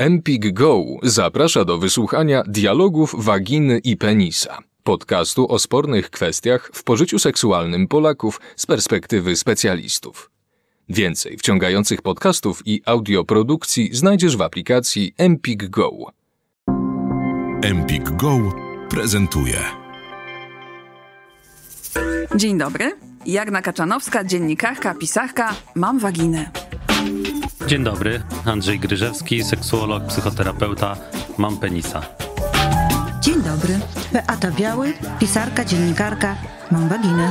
Empik Go zaprasza do wysłuchania dialogów waginy i penisa, podcastu o spornych kwestiach w pożyciu seksualnym Polaków z perspektywy specjalistów. Więcej wciągających podcastów i audioprodukcji znajdziesz w aplikacji Empik Go. Empik Go prezentuje. Dzień dobry. Jagna Kaczanowska, dziennikarka, pisarka. Mam waginę. Dzień dobry, Andrzej Gryżewski, seksuolog, psychoterapeuta, mam penisa. Dzień dobry, Beata Biały, pisarka, dziennikarka, mam waginę.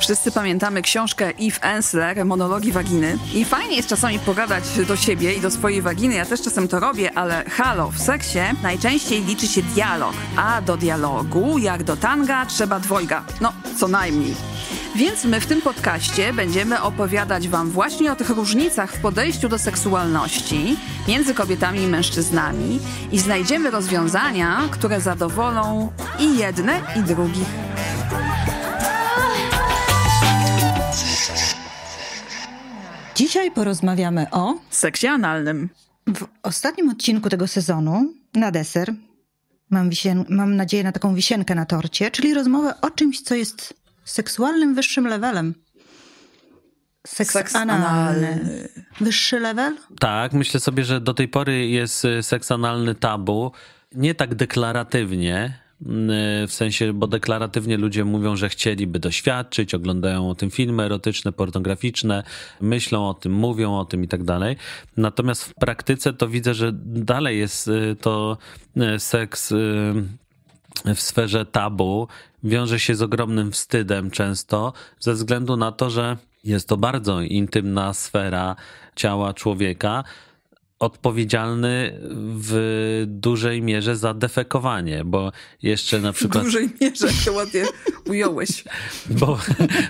Wszyscy pamiętamy książkę Eve Ensler, Monologi Waginy. I fajnie jest czasami pogadać do siebie i do swojej waginy. Ja też czasem to robię, ale halo, w seksie najczęściej liczy się dialog. A do dialogu, jak do tanga, trzeba dwojga. No, co najmniej. Więc my w tym podcaście będziemy opowiadać Wam właśnie o tych różnicach w podejściu do seksualności między kobietami i mężczyznami i znajdziemy rozwiązania, które zadowolą i jedne, i drugich. Dzisiaj porozmawiamy o seksie analnym. W ostatnim odcinku tego sezonu, na deser, mam, wisien- mam nadzieję na taką wisienkę na torcie, czyli rozmowę o czymś, co jest seksualnym wyższym levelem. Seks, seks analny. analny. Wyższy level? Tak, myślę sobie, że do tej pory jest y, seks analny tabu. Nie tak deklaratywnie, mm, y, w sensie, bo deklaratywnie ludzie mówią, że chcieliby doświadczyć, oglądają o tym filmy erotyczne, pornograficzne, myślą o tym, mówią o tym i tak dalej. Natomiast w praktyce to widzę, że dalej jest y, to seks w sferze tabu wiąże się z ogromnym wstydem często, ze względu na to, że jest to bardzo intymna sfera ciała człowieka, odpowiedzialny w dużej mierze za defekowanie, bo jeszcze na przykład... W dużej mierze, to ładnie ująłeś. Bo,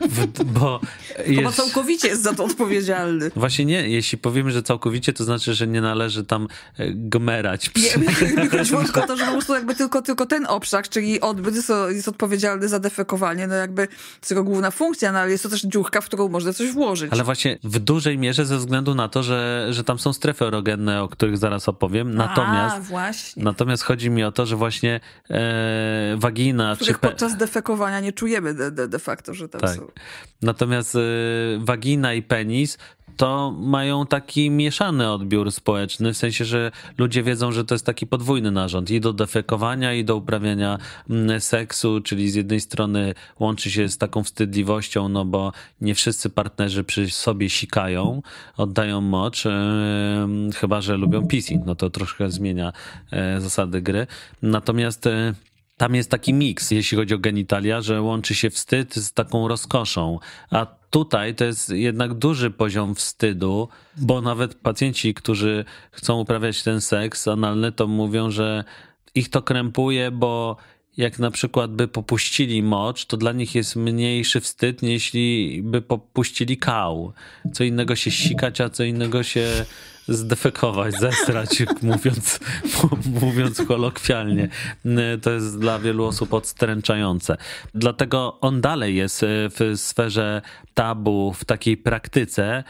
w, no bo, jest... całkowicie jest za to odpowiedzialny. Właśnie nie, jeśli powiemy, że całkowicie, to znaczy, że nie należy tam e, gmerać. Przy... Nie, chodziło tylko o to, że po prostu jakby tylko, tylko ten obszar, czyli odbyt jest odpowiedzialny za defekowanie, no jakby to jego główna funkcja, no ale jest to też dziurka, w którą można coś włożyć. Ale właśnie w dużej mierze ze względu na to, że, że tam są strefy erogenne, wojenne, o których zaraz opowiem. Natomiast, A, natomiast chodzi mi o to, że właśnie e, wagina. Których czy pe... podczas defekowania nie czujemy de, de, de facto, że tam tak. są. Natomiast e, wagina i penis to mają taki mieszany odbiór społeczny, w sensie, że ludzie wiedzą, że to jest taki podwójny narząd i do defekowania, i do uprawiania mm, seksu, czyli z jednej strony łączy się z taką wstydliwością, no bo nie wszyscy partnerzy przy sobie sikają, oddają mocz, yy, e, chyba że lubią pissing, no to troszkę zmienia yy, zasady gry. Natomiast yy, tam jest taki miks, jeśli chodzi o genitalia, że łączy się wstyd z taką rozkoszą, a tutaj to jest jednak duży poziom wstydu, bo nawet pacjenci, którzy chcą uprawiać ten seks analny, to mówią, że ich to krępuje, bo jak na przykład by popuścili mocz, to dla nich jest mniejszy wstyd, niż jeśli by popuścili kał. Co innego się sikać, a co innego się zdefekować, zestrać, mówiąc, mówiąc kolokwialnie. To jest dla wielu osób odstręczające. Dlatego on dalej jest w sferze tabu, w takiej praktyce,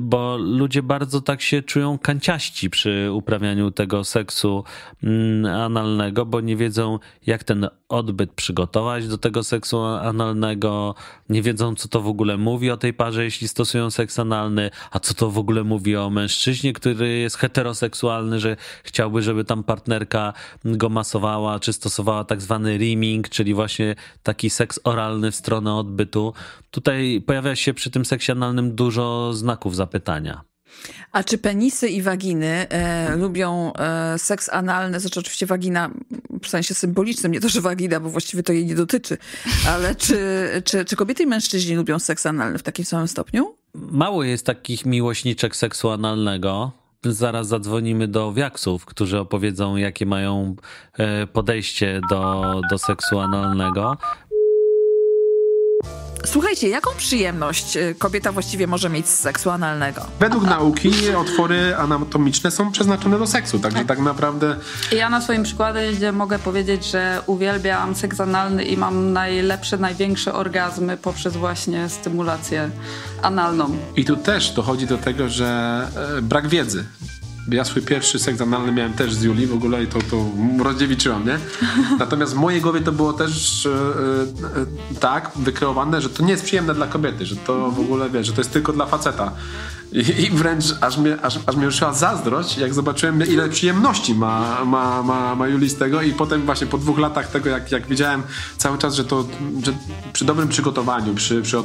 bo ludzie bardzo tak się czują kanciaści przy uprawianiu tego seksu mm, analnego, bo nie wiedzą, jak ten odbyt przygotować do tego seksu analnego, nie wiedzą, co to w ogóle mówi o tej parze, jeśli stosują seks analny, a co to w ogóle mówi o mężczyźnie, który jest heteroseksualny, że chciałby, żeby tam partnerka go masowała, czy stosowała tak zwany reaming, czyli właśnie taki seks oralny w stronę odbytu. Tutaj pojawia się przy tym seksie analnym dużo znaków znaków zapytania. A czy penisy i waginy e, lubią e, seks analny? Znaczy, oczywiście wagina w sensie symbolicznym, nie to, że wagina, bo właściwie to jej nie dotyczy, ale czy, czy, czy kobiety i mężczyźni lubią seks analny w takim samym stopniu? Mało jest takich miłośniczek seksu analnego zaraz zadzwonimy do wiaksów, którzy opowiedzą, jakie mają e, podejście do, do seksu analnego. Słuchajcie, jaką przyjemność y, kobieta właściwie może mieć z seksu analnego? Według nauki otwory anatomiczne są przeznaczone do seksu, także tak, tak naprawdę... Ja na swoim przykładzie mogę powiedzieć, że uwielbiam seks analny i mam najlepsze, największe orgazmy poprzez właśnie stymulację analną. I tu też dochodzi do tego, że e, brak wiedzy ja swój pierwszy seks analny miałem też z Julii w ogóle i to, to rozdziewiczyłam, nie? Natomiast w mojej głowie to było też e, e, tak wykreowane, że to nie jest przyjemne dla kobiety, że to w ogóle, wiesz, że to jest tylko dla faceta. I wręcz aż mnie, aż, aż mnie ruszyła zazdrość, jak zobaczyłem, ile przyjemności ma, ma, ma, ma Juli z tego. I potem właśnie po dwóch latach tego, jak, jak widziałem cały czas, że to że przy dobrym przygotowaniu, przy, przy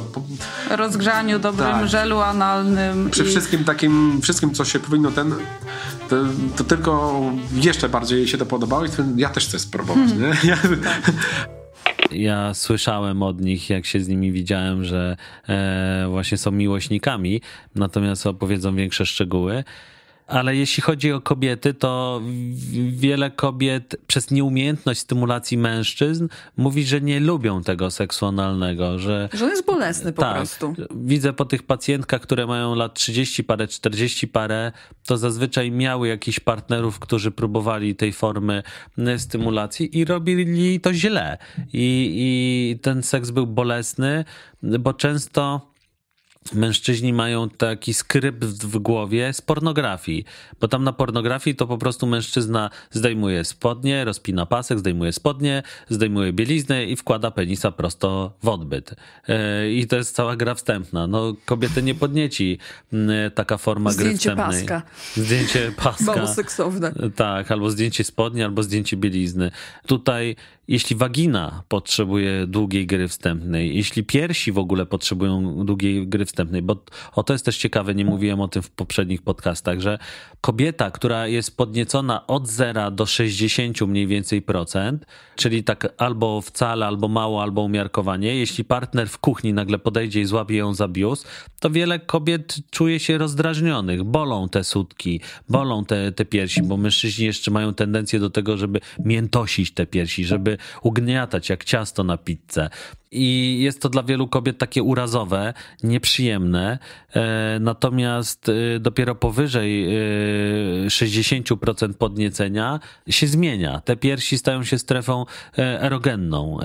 rozgrzaniu, dobrym tak. żelu analnym. Przy i... wszystkim takim, wszystkim, co się powinno ten, to, to tylko jeszcze bardziej się to podobało i ja też chcę spróbować, hmm. nie? Ja... Tak ja słyszałem od nich, jak się z nimi widziałem, że e, właśnie są miłośnikami, natomiast opowiedzą większe szczegóły ale jeśli chodzi o kobiety, to wiele kobiet przez nieumiejętność stymulacji mężczyzn mówi, że nie lubią tego seksu analnego, że... Że on jest bolesny po tak, prostu. Widzę po tych pacjentkach, które mają lat 30 parę, 40 parę, to zazwyczaj miały jakichś partnerów, którzy próbowali tej formy mm, stymulacji i robili to źle. I, i ten seks był bolesny, bo często mężczyźni mają taki skrypt w głowie z pornografii, bo tam na pornografii to po prostu mężczyzna zdejmuje spodnie, rozpina pasek, zdejmuje spodnie, zdejmuje bieliznę i wkłada penisa prosto w odbyt. E, I to jest cała gra wstępna. No, kobiety nie podnieci taka forma zdjęcie gry wstępnej. Paska. Zdjęcie paska. Mało seksowne. Tak, albo zdjęcie spodnie, albo zdjęcie bielizny. Tutaj jeśli wagina potrzebuje długiej gry wstępnej, jeśli piersi w ogóle potrzebują długiej gry wstępnej, bo o to jest też ciekawe, nie mówiłem o tym w poprzednich podcastach, że kobieta, która jest podniecona od 0 do 60 mniej więcej procent, czyli tak albo wcale, albo mało, albo umiarkowanie, jeśli partner w kuchni nagle podejdzie i złapie ją za bius, to wiele kobiet czuje się rozdrażnionych, bolą te sutki, bolą te, te piersi, bo mężczyźni jeszcze mają tendencję do tego, żeby miętosić te piersi, żeby ugniatać jak ciasto na pizzę. I jest to dla wielu kobiet takie urazowe, nieprzyjemne. E, natomiast e, dopiero powyżej 60% e, podniecenia się zmienia. Te piersi stają się strefą erogenną.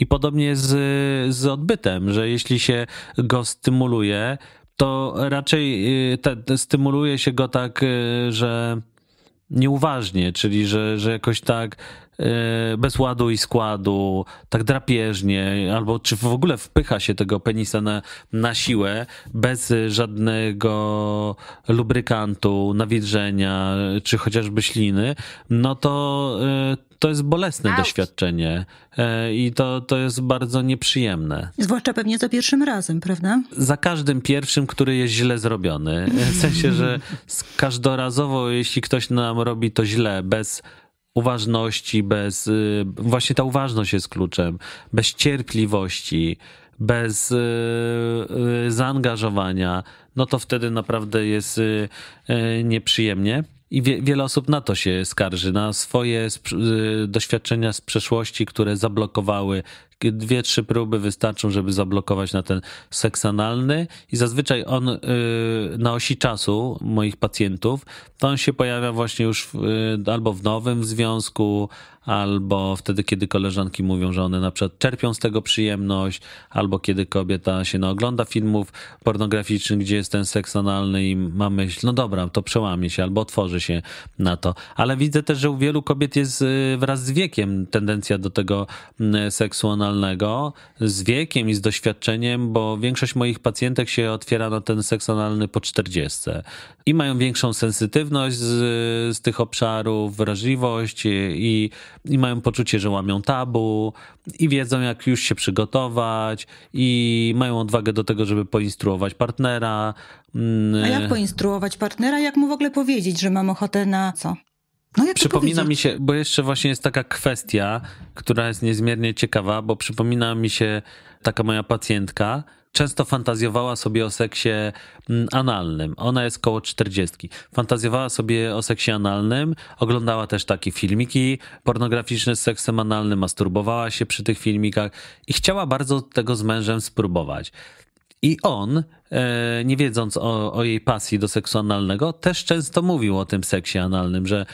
I podobnie jest z, z odbytem, że jeśli się go stymuluje, to raczej te, te stymuluje się go tak, że nieuważnie, czyli że, że jakoś tak E, bez ładu i składu, tak drapieżnie, albo czy w ogóle wpycha się tego penisa na, na siłę, bez żadnego lubrykantu, nawilżenia, czy chociażby śliny, no to e, to jest bolesne doświadczenie e, i to, to jest bardzo nieprzyjemne. Zwłaszcza pewnie za pierwszym razem, prawda? Za każdym pierwszym, który jest źle zrobiony. W sensie, że każdorazowo, jeśli ktoś nam robi to źle, bez uważności, bez. Y, właśnie ta uważność jest kluczem, bez cierpliwości, bez y, y, zaangażowania, no to wtedy naprawdę jest nieprzyjemnie. I wie, wiele osób na to się skarży, na swoje doświadczenia z przeszłości, które zablokowały dwie, trzy próby wystarczą, żeby zablokować na ten seks analny i zazwyczaj on y, na osi czasu moich pacjentów, to on się pojawia właśnie już w, y, albo w nowym związku, albo wtedy, kiedy koleżanki mówią, że one na przykład czerpią z tego przyjemność, albo kiedy kobieta się ogląda filmów pornograficznych, gdzie jest ten seks analny i ma myśl, no dobra, to przełamie się albo otworzy się na to. Ale widzę też, że u wielu kobiet jest y, wraz z wiekiem tendencja do tego mm, seksu analnego, z wiekiem i z doświadczeniem, bo większość moich pacjentek się otwiera na ten seks analny po 40 i mają większą sensytywność z, z tych obszarów, wrażliwość i, i i mają poczucie, że łamią tabu i wiedzą, jak już się przygotować i mają odwagę do tego, żeby poinstruować partnera. Mm. A jak poinstruować partnera? Jak mu w ogóle powiedzieć, że mam ochotę na co? No, przypomina mi się, bo jeszcze właśnie jest taka kwestia, która jest niezmiernie ciekawa, bo przypomina mi się taka moja pacjentka, często fantazjowała sobie o seksie mm, analnym. Ona jest koło 40. Fantazjowała sobie o seksie analnym, oglądała też takie filmiki pornograficzne z seksem analnym, masturbowała się przy tych filmikach i chciała bardzo tego z mężem spróbować. I on, e, nie wiedząc o, o, jej pasji do seksu analnego, też często mówił o tym seksie analnym, że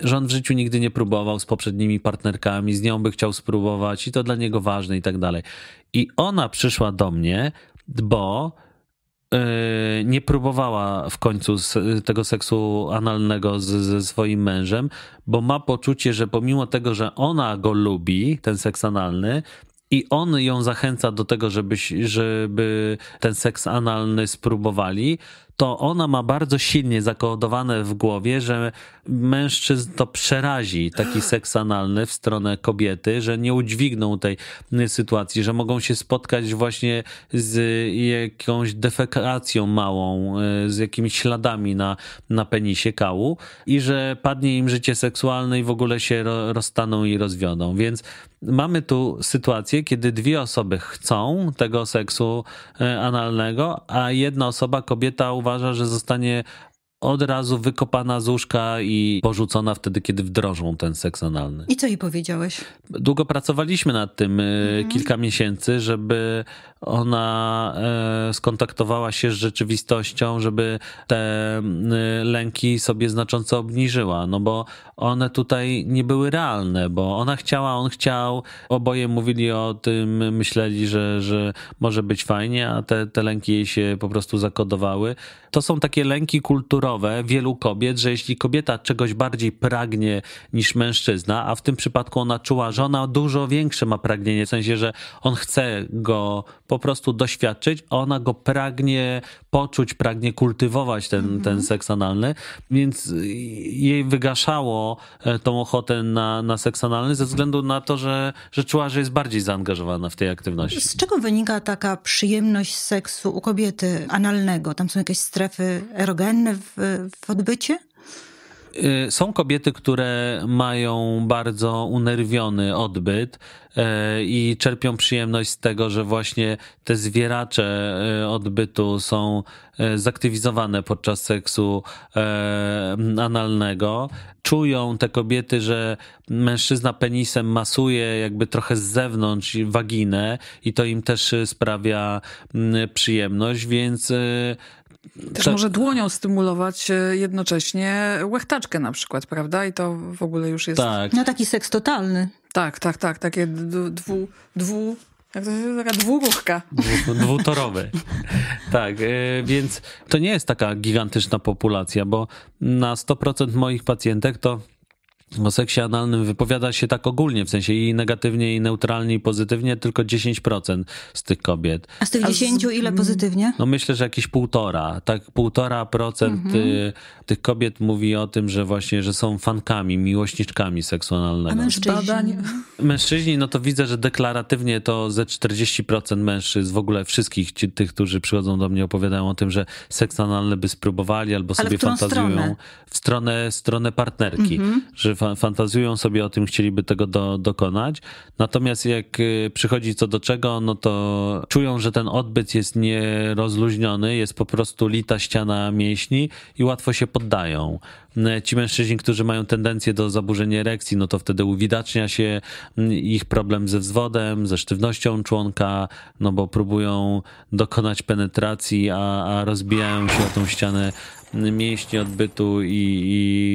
że on w życiu nigdy nie próbował z poprzednimi partnerkami, z nią by chciał spróbować i to dla niego ważne i tak dalej. I ona przyszła do mnie, bo yy, nie próbowała w końcu tego seksu analnego z, ze swoim mężem, bo ma poczucie, że pomimo tego, że ona go lubi, ten seks analny, i on ją zachęca do tego, żeby, żeby ten seks analny spróbowali, to ona ma bardzo silnie zakodowane w głowie, że mężczyzn to przerazi taki seks analny w stronę kobiety, że nie udźwigną tej sytuacji, że mogą się spotkać właśnie z jakąś defekacją małą, e, z jakimiś śladami na, na penisie kału i że padnie im życie seksualne i w ogóle się rozstaną i rozwiodą. Więc mamy tu sytuację, kiedy dwie osoby chcą tego seksu e, analnego, a jedna osoba, kobieta, uważa, że zostanie od razu wykopana z łóżka i porzucona wtedy, kiedy wdrożą ten seks analny. I co jej powiedziałeś? Długo pracowaliśmy nad tym e, mhm. kilka miesięcy, żeby ona e, skontaktowała się z rzeczywistością, żeby te e, lęki sobie znacząco obniżyła, no bo one tutaj nie były realne, bo ona chciała, on chciał, oboje mówili o tym, myśleli, że, że może być fajnie, a te, te lęki jej się po prostu zakodowały. To są takie lęki kulturowe wielu kobiet, że jeśli kobieta czegoś bardziej pragnie niż mężczyzna, a w tym przypadku ona czuła, że ona dużo większe ma pragnienie, w sensie, że on chce go po prostu doświadczyć, ona go pragnie poczuć, pragnie kultywować ten, mm -hmm. ten seks analny, więc jej wygaszało e, tą ochotę na, na seks analny ze względu na to, że, że czuła, że jest bardziej zaangażowana w tej aktywności. Z czego wynika taka przyjemność seksu u kobiety analnego? Tam są jakieś strefy erogenne w, w odbycie? Y, są kobiety, które mają bardzo unerwiony odbyt y, i czerpią przyjemność z tego, że właśnie te zwieracze y, odbytu są zaktywizowane podczas seksu analnego. Czują te kobiety, że mężczyzna penisem masuje jakby trochę z zewnątrz waginę i to im też sprawia mm, przyjemność, więc też tak. może dłonią stymulować e, jednocześnie łechtaczkę na przykład, prawda? I to w ogóle już jest... Tak. No taki seks totalny. Tak, tak, tak. Takie dwu... dwu jak to się taka dwuruchka. Dwutorowy. tak, e, więc to nie jest taka gigantyczna populacja, bo na 100% moich pacjentek to o seksie analnym wypowiada się tak ogólnie, w sensie i negatywnie, i neutralnie, i pozytywnie, tylko 10% z tych kobiet. A z tych 10 z... ile mm. pozytywnie? No myślę, że jakieś półtora, tak półtora procent mhm. Y, tych kobiet mówi o tym, że właśnie, że są fankami, miłośniczkami seksualnego. A mężczyźni? Mężczyźni, no to widzę, że deklaratywnie to ze 40% mężczyzn, w ogóle wszystkich ci, tych, którzy przychodzą do mnie opowiadają o tym, że seks analny by spróbowali albo Ale sobie w fantazjują. Stronę? W stronę, stronę partnerki, mhm. że fantazują sobie o tym, chcieliby tego do, dokonać. Natomiast jak y, przychodzi co do czego, no to czują, że ten odbyt jest nierozluźniony, jest po prostu lita ściana mięśni i łatwo się poddają. Y, ci mężczyźni, którzy mają tendencję do zaburzeń erekcji, no to wtedy uwidacznia się mm, ich problem ze wzwodem, ze sztywnością członka, no bo próbują dokonać penetracji, a, a rozbijają się o tą ścianę mięśni odbytu i,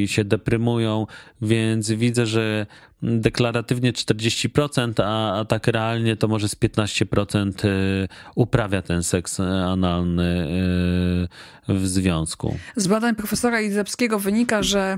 i się deprymują, więc widzę, że deklaratywnie 40%, a, a tak realnie to może z 15% y, uprawia ten seks analny y, w związku. Z badań profesora Izabskiego wynika, że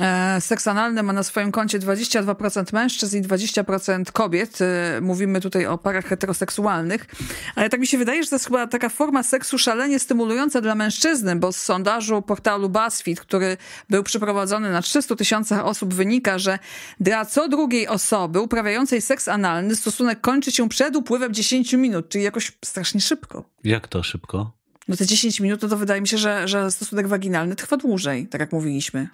E, seks analny ma na swoim koncie 22% mężczyzn i 20% kobiet. E, mówimy tutaj o parach heteroseksualnych. Ale tak mi się wydaje, że to jest chyba taka forma seksu szalenie stymulująca dla mężczyzny, bo z sondażu portalu BuzzFeed, który był przeprowadzony na 300 tysiącach osób, wynika, że dla co drugiej osoby uprawiającej seks analny stosunek kończy się przed upływem 10 minut, czyli jakoś strasznie szybko. Jak to szybko? No te 10 minut, no to wydaje mi się, że, że stosunek waginalny trwa dłużej, tak jak mówiliśmy.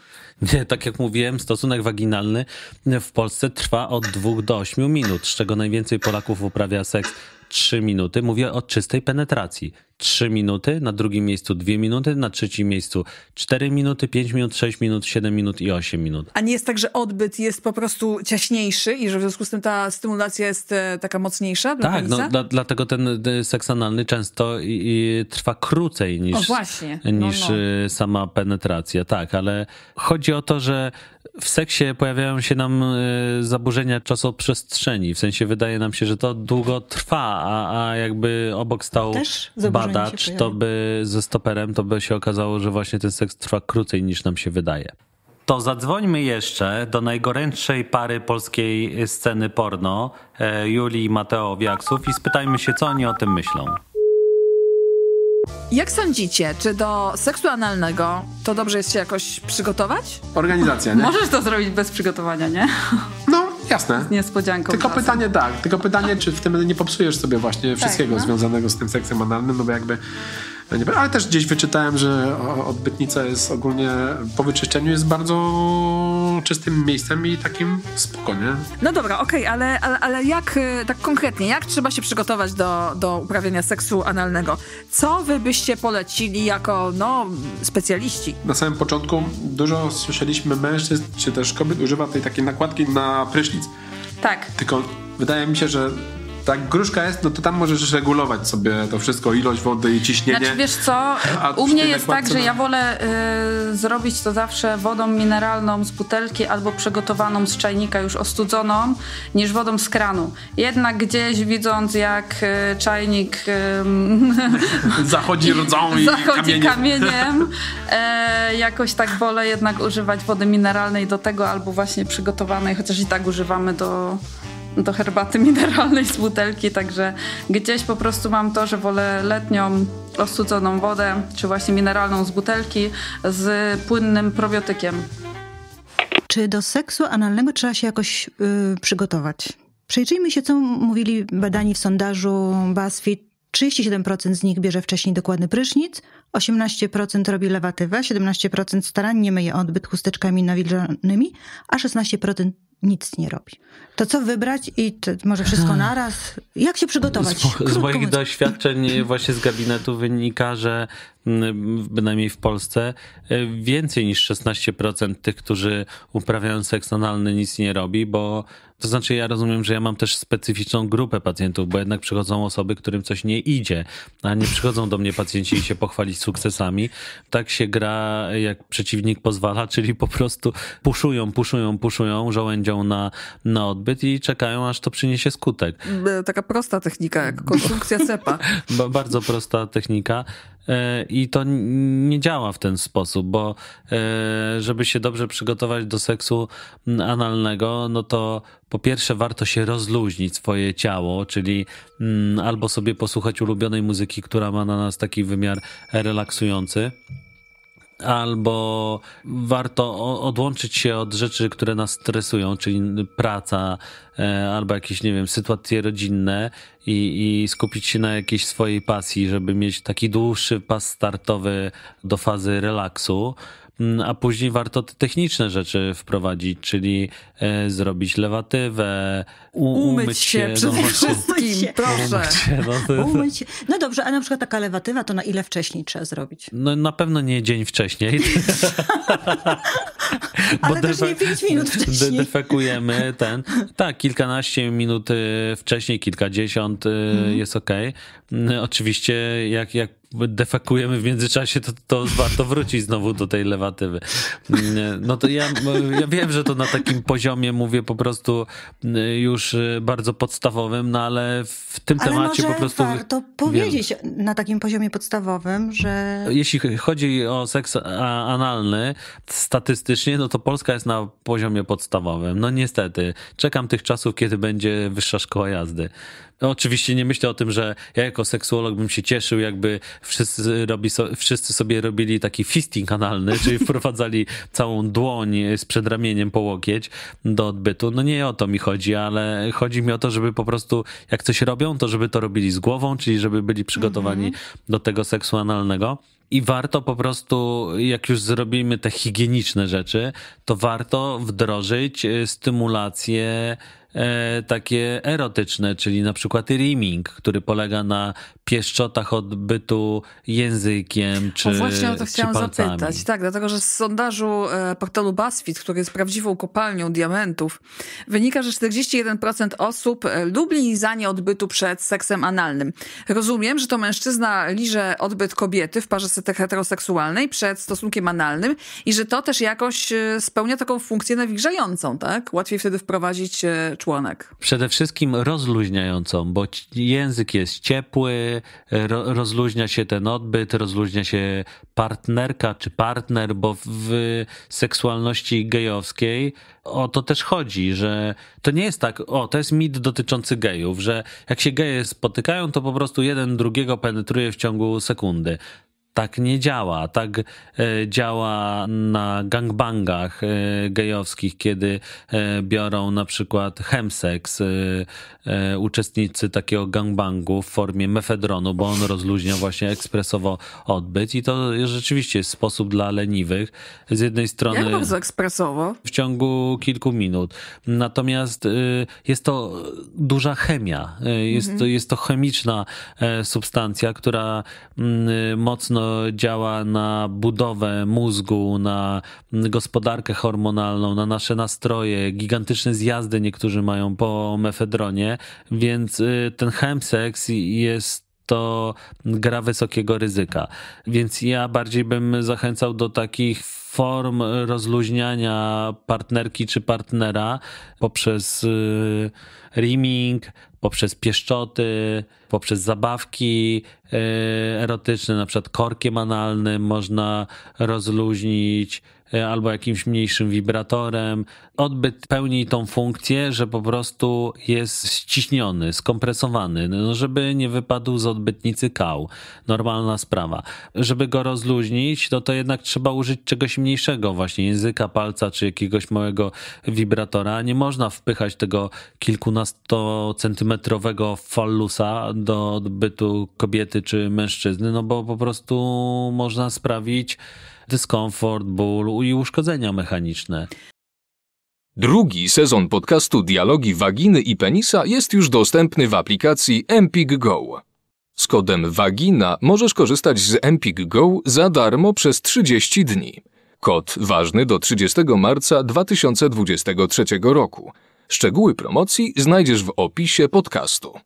Nie, tak jak mówiłem, stosunek waginalny w Polsce trwa od 2 do 8 minut, z czego najwięcej Polaków uprawia seks 3 minuty. Mówię o czystej penetracji. 3 minuty, na drugim miejscu 2 minuty, na trzecim miejscu 4 minuty, 5 minut, 6 minut, 7 minut i 8 minut. A nie jest tak, że odbyt jest po prostu ciaśniejszy i że w związku z tym ta stymulacja jest e, taka mocniejsza? Dla tak, no, dla, dlatego ten e, seks analny często i, i trwa krócej niż, o, no, no, niż no. sama penetracja, tak, ale chodzi o to, że w seksie pojawiają się nam zaburzenia czasoprzestrzeni, w sensie wydaje nam się, że to długo trwa, a, a jakby obok stał Też badacz, to by ze stoperem to by się okazało, że właśnie ten seks trwa krócej niż nam się wydaje. To zadzwońmy jeszcze do najgorętszej pary polskiej sceny porno, e, Julii i Mateo Wiaksów i spytajmy się, co oni o tym myślą. Jak sądzicie, czy do seksu analnego to dobrze jest się jakoś przygotować? Organizacja, nie? Możesz to zrobić bez przygotowania, nie? No, Jasne. Z niespodzianką. Tylko czasem. pytanie tak, tylko pytanie, czy w tym nie popsujesz sobie właśnie tak, wszystkiego tak, związanego z tym seksem analnym, no bo jakby no ale też gdzieś wyczytałem, że odbytnica jest ogólnie po wyczyszczeniu jest bardzo czystym miejscem i takim spokojnie. No dobra, okej, okay, ale, ale, ale jak e, tak konkretnie, jak trzeba się przygotować do, do uprawiania seksu analnego? Co wy byście polecili jako, no, specjaliści? Na samym początku dużo słyszeliśmy mężczyzn, czy też kobiet używa tej takiej nakładki na prysznic. Tak. Tylko wydaje mi się, że tak gruszka jest, no to tam możesz regulować sobie to wszystko, ilość wody i ciśnienie. Znaczy wiesz co, u mnie jest tak, że ja wolę y, zrobić to zawsze wodą mineralną z butelki albo przygotowaną z czajnika już ostudzoną, niż wodą z kranu. Jednak gdzieś widząc jak y, czajnik y, zachodzi rodzą i zachodzi kamieniem, kamieniem e, jakoś tak wolę jednak używać wody mineralnej do tego albo właśnie przygotowanej, chociaż i tak używamy do do herbaty mineralnej z butelki, także gdzieś po prostu mam to, że wolę letnią ostudzoną wodę, czy właśnie mineralną z butelki z płynnym probiotykiem. Czy do seksu analnego trzeba się jakoś yy, przygotować? Przejrzyjmy się, co mówili badani w sondażu BuzzFeed. 37% z nich bierze wcześniej dokładny prysznic, 18% robi lewatywę, 17% starannie myje odbyt chusteczkami nawilżonymi, a 16% nic nie robi. To co wybrać i może wszystko naraz? Jak się przygotować? Z, z moich doświadczeń właśnie z gabinetu wynika, że bynajmniej w Polsce, e, więcej niż 16% tych, którzy uprawiają seks analny, nic nie robi, bo to znaczy, ja rozumiem, że ja mam też specyficzną grupę pacjentów, bo jednak przychodzą osoby, którym coś nie idzie, a nie przychodzą do mnie pacjenci i się pochwalić sukcesami. Tak się gra, jak przeciwnik pozwala, czyli po prostu puszują, puszują, puszują, żołędzią na, na odbyt i czekają, aż to przyniesie skutek. E, taka prosta technika, jak konstrukcja cepa. bardzo prosta technika. E, i to nie działa w ten sposób, bo e, żeby się dobrze przygotować do seksu analnego, no to po pierwsze warto się rozluźnić swoje ciało, czyli albo sobie posłuchać ulubionej muzyki, która ma na nas taki wymiar relaksujący albo warto odłączyć się od rzeczy, które nas stresują, czyli praca, e, albo jakieś, nie wiem, sytuacje rodzinne i, i, skupić się na jakiejś swojej pasji, żeby mieć taki dłuższy pas startowy do fazy relaksu. Mm, a później warto te techniczne rzeczy wprowadzić, czyli e, zrobić lewatywę, u- umyć, umyć się, przede no wszystkim, się. proszę. Umyć się, no, to... umyć się. no dobrze, a na przykład taka lewatywa to na ile wcześniej trzeba zrobić? No na pewno nie dzień wcześniej. Ale też nie 5 minut wcześniej. defekujemy ten. Tak, kilkanaście minut e, wcześniej, kilkadziesiąt e, mhm. jest ok. Mm, oczywiście jak, jak defekujemy w międzyczasie, to, to warto wrócić znowu do tej lewatywy. Mm, no to ja, ja wiem, że to na takim poziomie mówię po prostu y, już y, bardzo podstawowym, no ale w tym ale temacie po prostu. warto powiedzieć wiem. na takim poziomie podstawowym, że. Jeśli chodzi o seks analny, statystycznie, no to Polska jest na poziomie podstawowym. No niestety. Czekam tych czasów, kiedy będzie wyższa szkoła jazdy. No, oczywiście nie myślę o tym, że ja jako seksuolog bym się cieszył, jakby wszyscy, robi so, wszyscy sobie robili taki fisting analny, czyli wprowadzali całą dłoń z przedramieniem po łokieć do odbytu. No nie o to mi chodzi, ale chodzi mi o to, żeby po prostu jak coś robią, to żeby to robili z głową, czyli żeby byli przygotowani mhm. do tego seksu analnego. I warto po prostu, jak już zrobimy te higieniczne rzeczy, to warto wdrożyć e, stymulację E, takie erotyczne, czyli na przykład rimming, który polega na pieszczotach odbytu językiem czy o Właśnie o to chciałam zapytać. Tak, dlatego że z sondażu e, portalu BuzzFeed, który jest prawdziwą kopalnią diamentów, wynika, że 41% osób e, lubi lizanie odbytu przed seksem analnym. Rozumiem, że to mężczyzna liże odbyt kobiety w parze heteroseksualnej przed stosunkiem analnym i że to też jakoś spełnia taką funkcję nawilżającą, tak? Łatwiej wtedy wprowadzić członek? Przede wszystkim rozluźniającą, bo język jest ciepły, ro, rozluźnia się ten odbyt, rozluźnia się partnerka czy partner, bo w seksualności gejowskiej o to też chodzi, że to nie jest tak, o to jest mit dotyczący gejów, że jak się geje spotykają, to po prostu jeden drugiego penetruje w ciągu sekundy tak nie działa. Tak e, działa na gangbangach e, gejowskich, kiedy e, biorą na przykład chemseks uczestnicy takiego gangbangu w formie mefedronu, bo on rozluźnia właśnie ekspresowo odbyt i to rzeczywiście jest sposób dla leniwych. Z jednej strony... Jak bardzo ekspresowo? W ciągu kilku minut. Natomiast jest to duża chemia. Jest, mhm. jest to chemiczna substancja, która mm, mocno działa na budowę mózgu, na gospodarkę hormonalną, na nasze nastroje, gigantyczne zjazdy niektórzy mają po mefedronie, więc y, ten chemseks jest to gra wysokiego ryzyka. Więc ja bardziej bym zachęcał do takich form rozluźniania partnerki czy partnera poprzez y, rimming, poprzez pieszczoty, poprzez zabawki y, erotyczne, na przykład korkiem analnym można rozluźnić E, albo jakimś mniejszym wibratorem. Odbyt pełni tą funkcję, że po prostu jest ściśniony, skompresowany, no, no żeby nie wypadł z odbytnicy kał. Normalna sprawa. Żeby go rozluźnić, no to jednak trzeba użyć czegoś mniejszego, właśnie języka, palca czy jakiegoś małego wibratora. Nie można wpychać tego kilkunastocentymetrowego fallusa do odbytu kobiety czy mężczyzny, no bo po prostu można sprawić, dyskomfort, ból i uszkodzenia mechaniczne. Drugi sezon podcastu Dialogi Waginy i Penisa jest już dostępny w aplikacji Empik Go. Z kodem WAGINA możesz korzystać z Empik Go za darmo przez 30 dni. Kod ważny do 30 marca 2023 roku. Szczegóły promocji znajdziesz w opisie podcastu.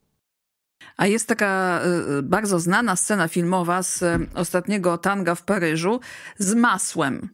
A jest taka y, y, bardzo znana scena filmowa z y, ostatniego tanga w Paryżu z masłem.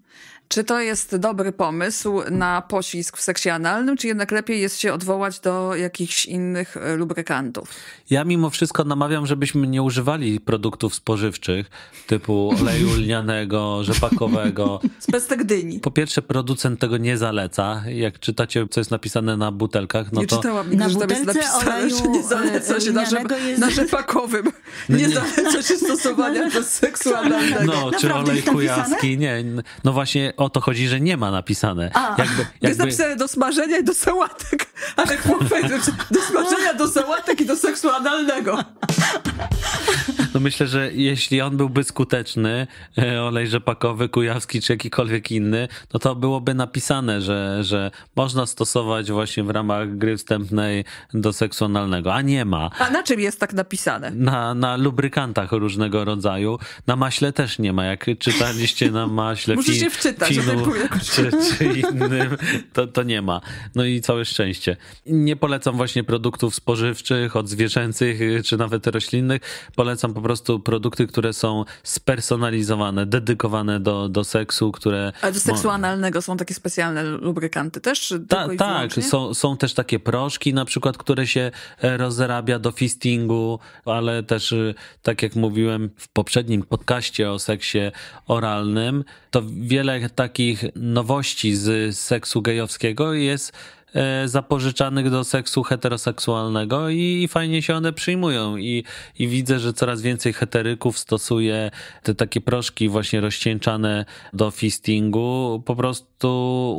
Czy to jest dobry pomysł na poślizg w seksie analnym, czy jednak lepiej jest się odwołać do jakichś innych e, lubrykantów? Ja mimo wszystko namawiam, żebyśmy nie używali produktów spożywczych typu oleju lnianego, rzepakowego. Z pestek dyni. Po pierwsze, producent tego nie zaleca. Jak czytacie, co jest napisane na butelkach, no nie to... Czytałam, na butelce jest napisane, oleju że nie zaleca się na, e, rzep jest... na rzepakowym. No nie, nie, zaleca się stosowania do seksu analnego. No, czy olej jaski, nie. No właśnie o to chodzi, że nie ma napisane. A, jakby, jakby... Jest napisane do smażenia i do sałatek, ale chłopie, do smażenia, do sałatek i do seksu analnego. No myślę, że jeśli on byłby skuteczny, e, olej rzepakowy, kujawski czy jakikolwiek inny, no to byłoby napisane, że, że można stosować właśnie w ramach gry wstępnej do seksualnego, a nie ma. A na czym jest tak napisane? Na, na lubrykantach różnego rodzaju. Na maśle też nie ma. Jak czytaliście na maśle się wczytać, finu, tak czy, czy innym, to, to nie ma. No i całe szczęście. Nie polecam właśnie produktów spożywczych, od zwierzęcych czy nawet roślinnych. Polecam po po prostu produkty, które są spersonalizowane, dedykowane do, do seksu, które... A do seksu analnego są takie specjalne lubrykanty też? Ta, tak, są, są też takie proszki na przykład, które się e, rozrabia do fistingu, ale też y, tak jak mówiłem w poprzednim podcaście o seksie oralnym, to wiele takich nowości z seksu gejowskiego jest E, zapożyczanych do seksu heteroseksualnego i, fajnie się one przyjmują. I, I widzę, że coraz więcej heteryków stosuje te takie proszki właśnie rozcieńczane do fistingu po prostu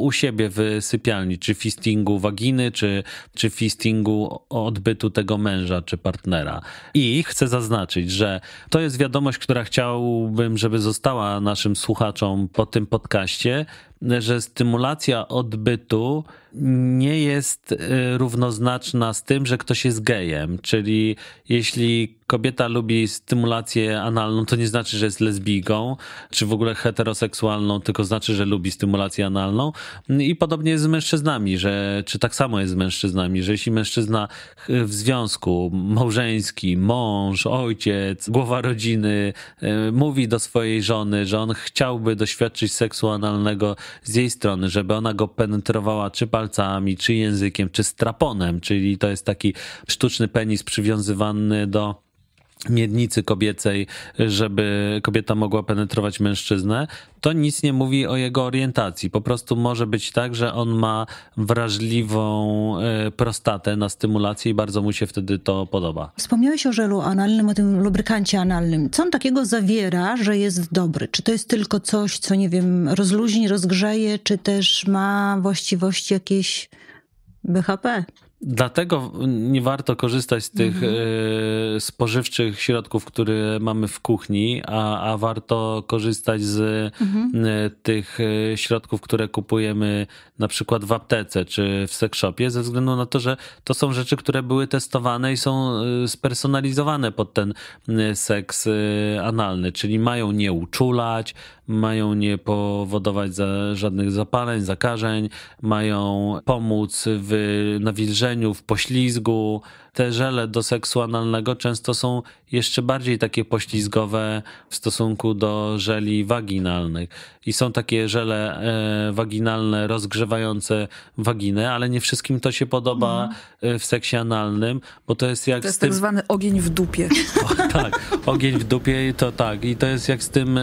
u siebie w sypialni, czy fistingu waginy, czy, czy fistingu odbytu tego męża czy partnera. I chcę zaznaczyć, że to jest wiadomość, która chciałbym, żeby została naszym słuchaczom po tym podcaście że stymulacja odbytu nie jest y, równoznaczna z tym, że ktoś jest gejem. Czyli jeśli kobieta lubi stymulację analną, to nie znaczy, że jest lesbijką, czy w ogóle heteroseksualną, tylko znaczy, że lubi stymulację analną. I podobnie jest z mężczyznami, że, czy tak samo jest z mężczyznami, że jeśli mężczyzna y, w związku małżeński, mąż, ojciec, głowa rodziny y, mówi do swojej żony, że on chciałby doświadczyć seksu analnego z jej strony, żeby ona go penetrowała czy palcami, czy językiem, czy straponem, czyli to jest taki sztuczny penis przywiązywany do miednicy kobiecej, żeby kobieta mogła penetrować mężczyznę, to nic nie mówi o jego orientacji. Po prostu może być tak, że on ma wrażliwą e, prostatę na stymulację i bardzo mu się wtedy to podoba. Wspomniałeś o żelu analnym, o tym lubrykancie analnym. Co on takiego zawiera, że jest dobry? Czy to jest tylko coś, co nie wiem, rozluźni, rozgrzeje, czy też ma właściwości jakieś BHP? Dlatego nie warto korzystać z tych mhm. E, spożywczych środków, które mamy w kuchni, a, a warto korzystać z mhm. E, tych e, środków, które kupujemy na przykład w aptece czy w sekshopie, ze względu na to, że to są rzeczy, które były testowane i są spersonalizowane pod ten seks analny, czyli mają nie uczulać, mają nie powodować za żadnych zapaleń, zakażeń, mają pomóc w nawilżeniu, w poślizgu. Te żele do seksu analnego często są jeszcze bardziej takie poślizgowe w stosunku do żeli waginalnych. I są takie żele e, waginalne rozgrzewające waginę, ale nie wszystkim to się podoba no. e, w seksie analnym, bo to jest jak to jest z tym... tak zwany ogień w dupie. O, tak, ogień w dupie to tak. I to jest jak z tym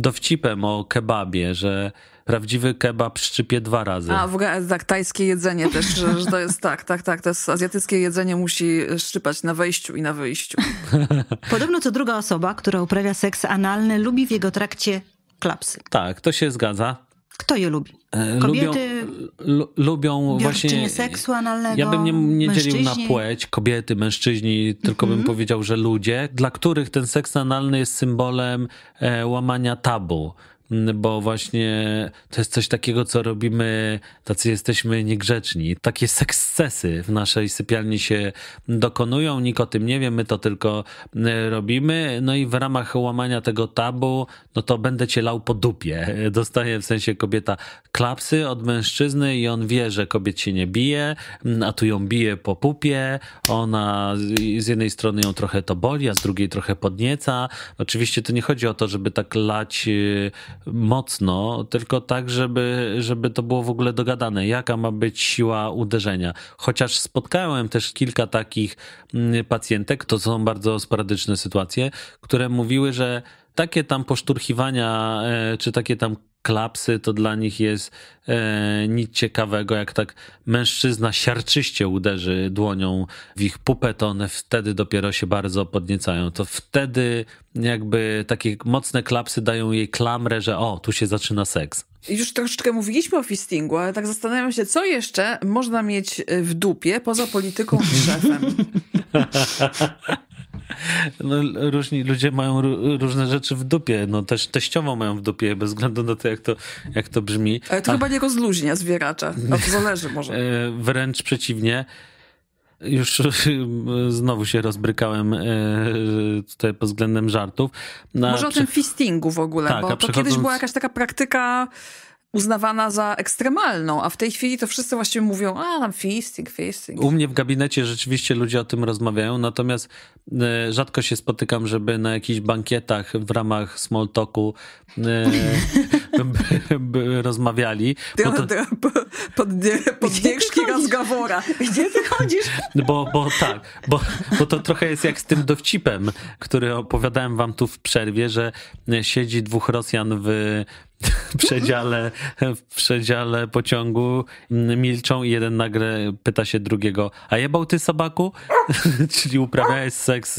dowcipem o kebabie, że prawdziwy kebab szczypie dwa razy. A w ogóle tak, tajskie jedzenie też, że, że to jest tak, tak, tak, to jest azjatyckie jedzenie musi szczypać na wejściu i na wyjściu. Podobno co druga osoba, która uprawia seks analny, lubi w jego trakcie klapsy. Tak, to się zgadza. Kto je lubi? E, kobiety, lubią, lubią właśnie. seksu analnego. Ja bym nie, nie dzielił na płeć, kobiety, mężczyźni, tylko mm -hmm. bym mhm. powiedział, że ludzie, dla których ten seks analny jest symbolem e, łamania tabu Mm, bo właśnie to jest coś takiego, co robimy, tacy jesteśmy niegrzeczni. Takie sekscesy w naszej sypialni się dokonują, nikt o tym nie wie, my to tylko mm, robimy. No i w ramach łamania tego tabu, no to będę cię lał po dupie. Dostaje w sensie kobieta klapsy od mężczyzny i on wie, że kobiet się nie bije, mm, a tu ją bije po pupie. Ona z jednej strony ją trochę to boli, a z drugiej trochę podnieca. Oczywiście to nie chodzi o to, żeby tak lać y, mocno, tylko tak, żeby, żeby to było w ogóle dogadane, jaka ma być siła uderzenia. Chociaż spotkałem też kilka takich mm, pacjentek, to są bardzo sporadyczne sytuacje, które mówiły, że takie tam poszturchiwania, e, czy takie tam klapsy, to dla nich jest e, nic ciekawego, jak tak mężczyzna siarczyście uderzy dłonią w ich pupę, to one wtedy dopiero się bardzo podniecają. To wtedy jakby takie mocne klapsy dają jej klamrę, że o, tu się zaczyna seks. Już troszeczkę mówiliśmy o fistingu, ale tak zastanawiam się, co jeszcze można mieć w dupie poza polityką i szefem. No, różni ludzie mają różne rzeczy w dupie. No, też teściowo mają w dupie, bez względu na to, jak to, jak to brzmi. Ale to A... chyba nie rozluźnia zwieracza. No to zależy może. E, wręcz przeciwnie. Już znowu się rozbrykałem e, tutaj pod względem żartów. Na no, Może o tym fistingu w ogóle, tak, bo to kiedyś była jakaś taka praktyka uznawana za ekstremalną, a w tej chwili to wszyscy właściwie mówią, a tam feasting, feasting. U mnie w gabinecie rzeczywiście ludzie o tym rozmawiają, natomiast e, rzadko się spotykam, żeby na jakichś bankietach w ramach small talku e, rozmawiali. Bo to... Pod, pod, pod rozgawora. Gdzie ty chodzisz? Bo, bo tak, bo, bo to trochę jest jak z tym dowcipem, który opowiadałem wam tu w przerwie, że siedzi dwóch Rosjan w w przedziale, w przedziale pociągu mm, milczą i jeden nagle pyta się drugiego, a jebał ty sobaku? Czyli uprawiałeś seks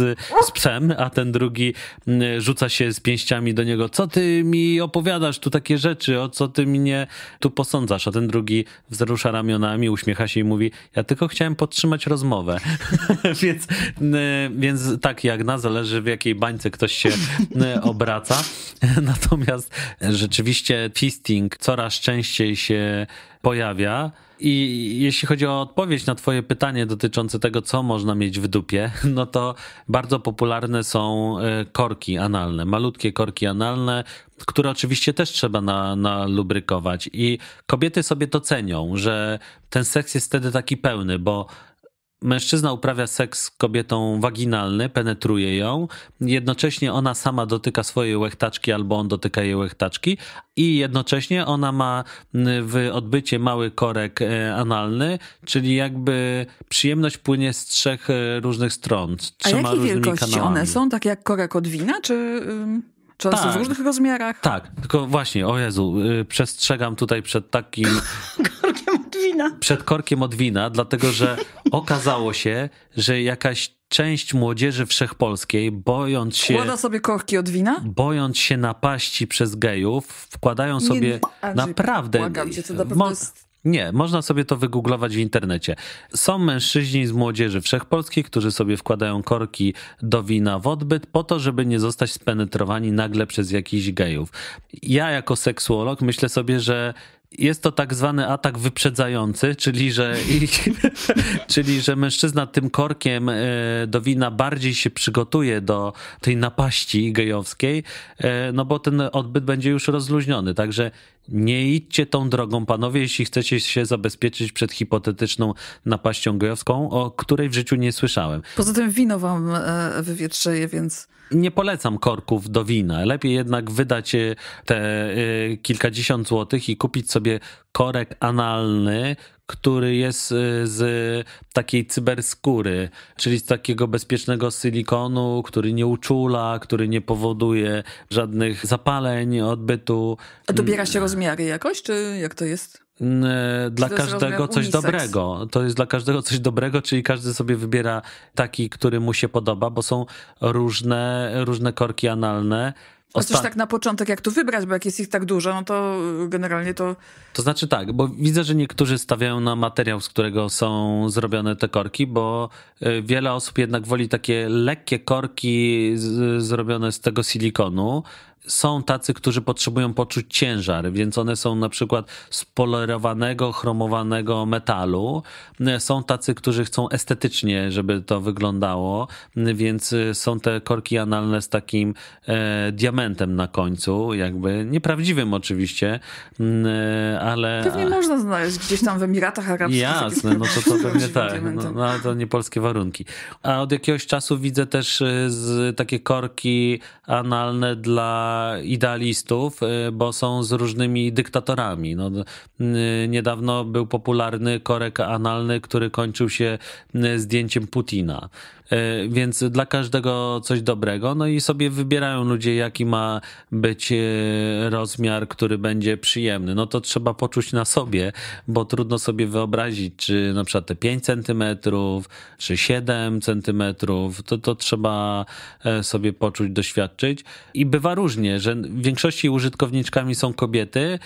z psem, a ten drugi mm, rzuca się z pięściami do niego, co ty mi opowiadasz tu takie rzeczy, o co ty mnie tu posądzasz? A ten drugi wzrusza ramionami, uśmiecha się i mówi, ja tylko chciałem podtrzymać rozmowę. więc, mm, więc tak jak na zależy w jakiej bańce ktoś się obraca. Natomiast rzeczywiście Oczywiście fisting coraz częściej się pojawia. I jeśli chodzi o odpowiedź na Twoje pytanie dotyczące tego, co można mieć w dupie, no to bardzo popularne są e, korki analne, malutkie korki analne, które oczywiście też trzeba na, nalubrykować. I kobiety sobie to cenią, że ten seks jest wtedy taki pełny, bo mężczyzna uprawia seks z kobietą waginalny, penetruje ją, jednocześnie ona sama dotyka swojej łechtaczki albo on dotyka jej łechtaczki i jednocześnie ona ma w odbycie mały korek e, analny, czyli jakby przyjemność płynie z trzech e, różnych stron. Z A jakiej wielkości kanałami. one są? Tak jak korek od wina, czy... Często tak, w różnych rozmiarach. Tak, tylko właśnie, o Jezu, yy, przestrzegam tutaj przed takim... korkiem od wina. Przed korkiem od wina, dlatego że okazało się, że jakaś część młodzieży wszechpolskiej, bojąc się. Wkłada sobie korki od wina? Bojąc się napaści przez gejów, wkładają sobie. Nie, naprawdę. Błagam cię, to na pewno jest nie, można sobie to wygooglować w internecie. Są mężczyźni z młodzieży wszechpolskiej, którzy sobie wkładają korki do wina w odbyt po to, żeby nie zostać spenetrowani nagle przez jakichś gejów. Ja jako seksuolog myślę sobie, że jest to tak zwany atak wyprzedzający, czyli że, czyli że mężczyzna tym korkiem e, do wina bardziej się przygotuje do tej napaści gejowskiej, e, no bo ten odbyt będzie już rozluźniony. Także nie idźcie tą drogą, panowie, jeśli chcecie się zabezpieczyć przed hipotetyczną napaścią gejowską, o której w życiu nie słyszałem. Poza tym wino wam e, wywietrzeje, więc nie polecam korków do wina. Lepiej jednak wydać e, te e, kilkadziesiąt złotych i kupić sobie korek analny, który jest e, z takiej cyberskóry, czyli z takiego bezpiecznego silikonu, który nie uczula, który nie powoduje żadnych zapaleń odbytu. A dobiera się rozmiary jakoś, czy jak to jest? Mm, e, dla każdego coś unisex. dobrego. To jest dla każdego coś dobrego, czyli każdy sobie wybiera taki, który mu się podoba, bo są różne, różne korki analne. No Osta... Chociaż tak na początek, jak tu wybrać, bo jak jest ich tak dużo, no to generalnie to. To znaczy tak, bo widzę, że niektórzy stawiają na materiał, z którego są zrobione te korki, bo e, wiele osób jednak woli takie lekkie korki z, zrobione z tego silikonu, są tacy, którzy potrzebują poczuć ciężar, więc one są na przykład z polerowanego, chromowanego metalu. Są tacy, którzy chcą estetycznie, żeby to wyglądało, więc są te korki analne z takim e, diamentem na końcu, jakby nieprawdziwym oczywiście, e, ale. Pewnie a... można znaleźć gdzieś tam w Emiratach Arabskich. Jasne, no to, to pewnie tak, no, no, to nie polskie warunki. A od jakiegoś czasu widzę też e, z, takie korki analne dla idealistów, y, bo są z różnymi dyktatorami. No, y, niedawno był popularny korek analny, który kończył się y, zdjęciem Putina. E, więc dla każdego coś dobrego. No i sobie wybierają ludzie, jaki ma być e, rozmiar, który będzie przyjemny. No to trzeba poczuć na sobie, bo trudno sobie wyobrazić, czy na przykład te 5 cm, czy 7 cm, to, to trzeba e, sobie poczuć, doświadczyć. I bywa różnie, że w większości użytkowniczkami są kobiety,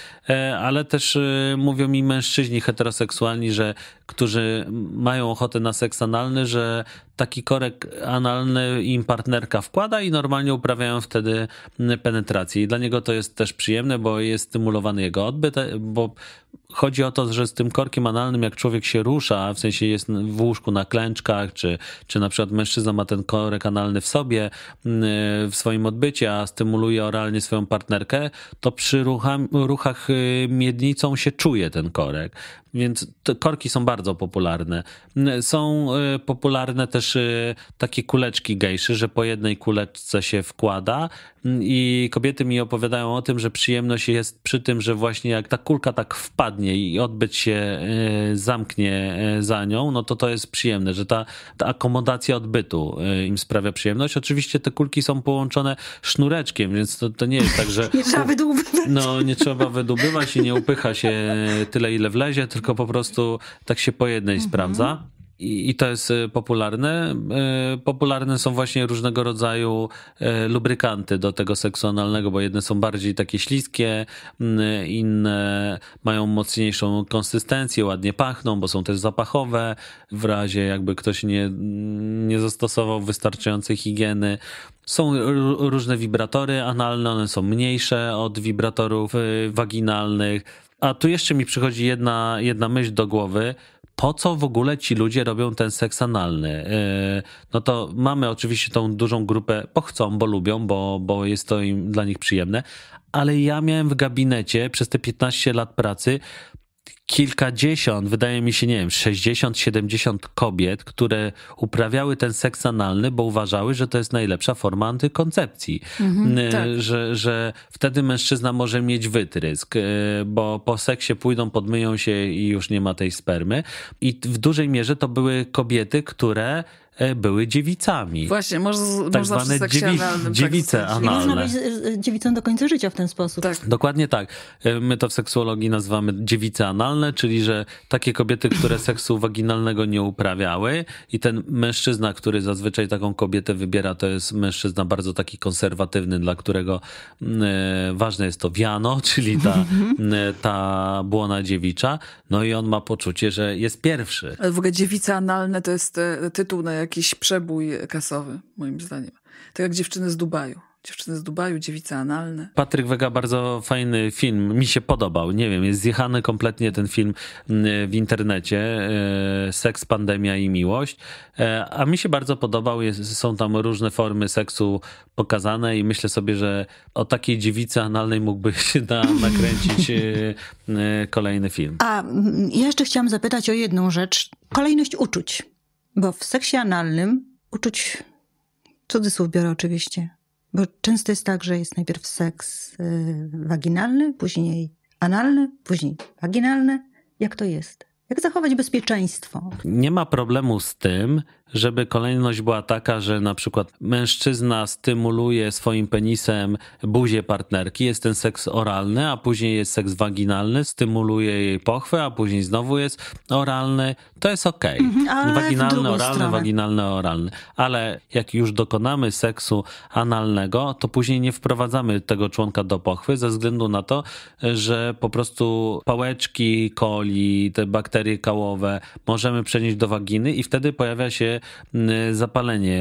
ale też mówią mi mężczyźni heteroseksualni, że którzy mają ochotę na seks analny, że taki korek analny im partnerka wkłada i normalnie uprawiają wtedy penetrację. I dla niego to jest też przyjemne, bo jest stymulowany jego odbyt, e, bo chodzi o to, że z tym korkiem analnym, jak człowiek się rusza, w sensie jest w łóżku na klęczkach, czy, czy na przykład mężczyzna ma ten korek analny w sobie, e, w swoim odbycie, a stymuluje oralnie swoją partnerkę, to przy ruchach e, miednicą się czuje ten korek. Więc korki są bardzo popularne. Są e, popularne też e, takie kuleczki gejszy, że po jednej kuleczce się wkłada mm, i kobiety mi opowiadają o tym, że przyjemność jest przy tym, że właśnie jak ta kulka tak wpadnie i odbyć się e, zamknie za nią, no to to jest przyjemne, że ta, ta akomodacja odbytu im sprawia przyjemność. Oczywiście te kulki są połączone sznureczkiem, więc to, to nie jest tak, że... Nie trzeba wydubywać. No, nie trzeba wydubywać i nie upycha się tyle, ile wlezie, tylko tylko po prostu tak się po jednej mhm. sprawdza. I, to jest y, popularne. Y, popularne są właśnie różnego rodzaju y, lubrykanty do tego seksu analnego, bo jedne są bardziej takie śliskie, mm, inne mają mocniejszą konsystencję, ładnie pachną, bo są też zapachowe. W razie jakby ktoś nie, nie zastosował wystarczającej higieny, są różne wibratory analne, one są mniejsze od wibratorów waginalnych. A tu jeszcze mi przychodzi jedna, jedna myśl do głowy. Po co w ogóle ci ludzie robią ten seks analny? E, no to mamy oczywiście tą dużą grupę, bo chcą, bo lubią, bo, bo jest to im dla nich przyjemne, ale ja miałem w gabinecie przez te 15 lat pracy kilkadziesiąt, wydaje mi się, nie wiem, 60, 70 kobiet, które uprawiały ten seks analny, bo uważały, że to jest najlepsza forma antykoncepcji. Mhm, y, tak. że, że wtedy mężczyzna może mieć wytrysk, y, bo po seksie pójdą, podmyją się i już nie ma tej spermy. I w dużej mierze to były kobiety, które E, były dziewicami. Właśnie, może, tak może zwane dziewi dziewice tak analne. I można być e, e, dziewicą do końca życia w ten sposób. Tak. Dokładnie tak. My to w seksuologii nazywamy dziewice analne, czyli że takie kobiety, które seksu waginalnego nie uprawiały i ten mężczyzna, który zazwyczaj taką kobietę wybiera, to jest mężczyzna bardzo taki konserwatywny, dla którego mm, ważne jest to wiano, czyli ta, mhm. ta błona dziewicza. No i on ma poczucie, że jest pierwszy. W ogóle dziewice analne to jest tytuł na jakiś przebój kasowy, moim zdaniem. Tak jak dziewczyny z Dubaju. Dziewczyny z Dubaju, dziewice analne. Patryk Wega, bardzo fajny film. Mi się podobał. Nie wiem, jest zjechany kompletnie ten film mm, w internecie. E, Seks, pandemia i miłość. E, a mi się bardzo podobał. Jest, są tam różne formy seksu pokazane i myślę sobie, że o takiej dziewicy analnej mógłby się na, nakręcić e, kolejny film. A mm, ja jeszcze chciałam zapytać o jedną rzecz. Kolejność uczuć bo w seksie analnym uczuć, cudzysłów biorę oczywiście, bo często jest tak, że jest najpierw seks y, waginalny, później analny, później waginalny. Jak to jest? Jak zachować bezpieczeństwo? Nie ma problemu z tym, żeby kolejność była taka, że na przykład mężczyzna stymuluje swoim penisem buzię partnerki, jest ten seks oralny, a później jest seks waginalny, stymuluje jej pochwę, a później znowu jest oralny. To jest okej. Okay. Mhm, waginalny, oralny, stronę. waginalny, oralny. Ale jak już dokonamy seksu analnego, to później nie wprowadzamy tego członka do pochwy ze względu na to, że po prostu pałeczki, coli, te bakterie kałowe możemy przenieść do waginy i wtedy pojawia się zapalenie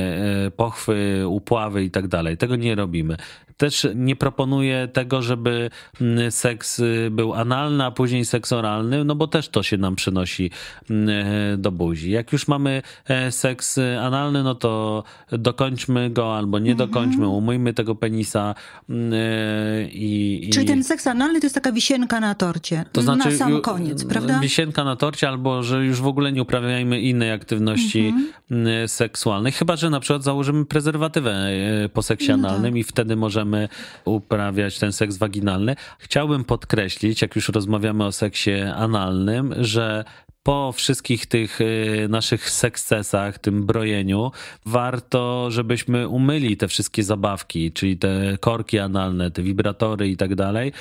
e, pochwy, upławy i tak dalej. Tego nie robimy też nie proponuje tego, żeby mm, seks y, był analny, a później seks oralny, no bo też to się nam przynosi mm, e, do buzi. Jak już mamy e, seks analny, no to dokończmy go albo nie mhm. dokończmy, umyjmy tego penisa mm, e, i, i... Czyli ten seks analny to jest taka wisienka na torcie, to znaczy, na sam koniec, prawda? Wisienka na torcie albo, że już w ogóle nie uprawiajmy innej aktywności mhm. seksualnej, chyba, że na przykład założymy prezerwatywę po seksie analnym no tak. i wtedy możemy możemy uprawiać ten seks waginalny. Chciałbym podkreślić, jak już rozmawiamy o seksie analnym, że po wszystkich tych y, naszych sukcesach, tym brojeniu, warto, żebyśmy umyli te wszystkie zabawki, czyli te korki analne, te wibratory i tak dalej,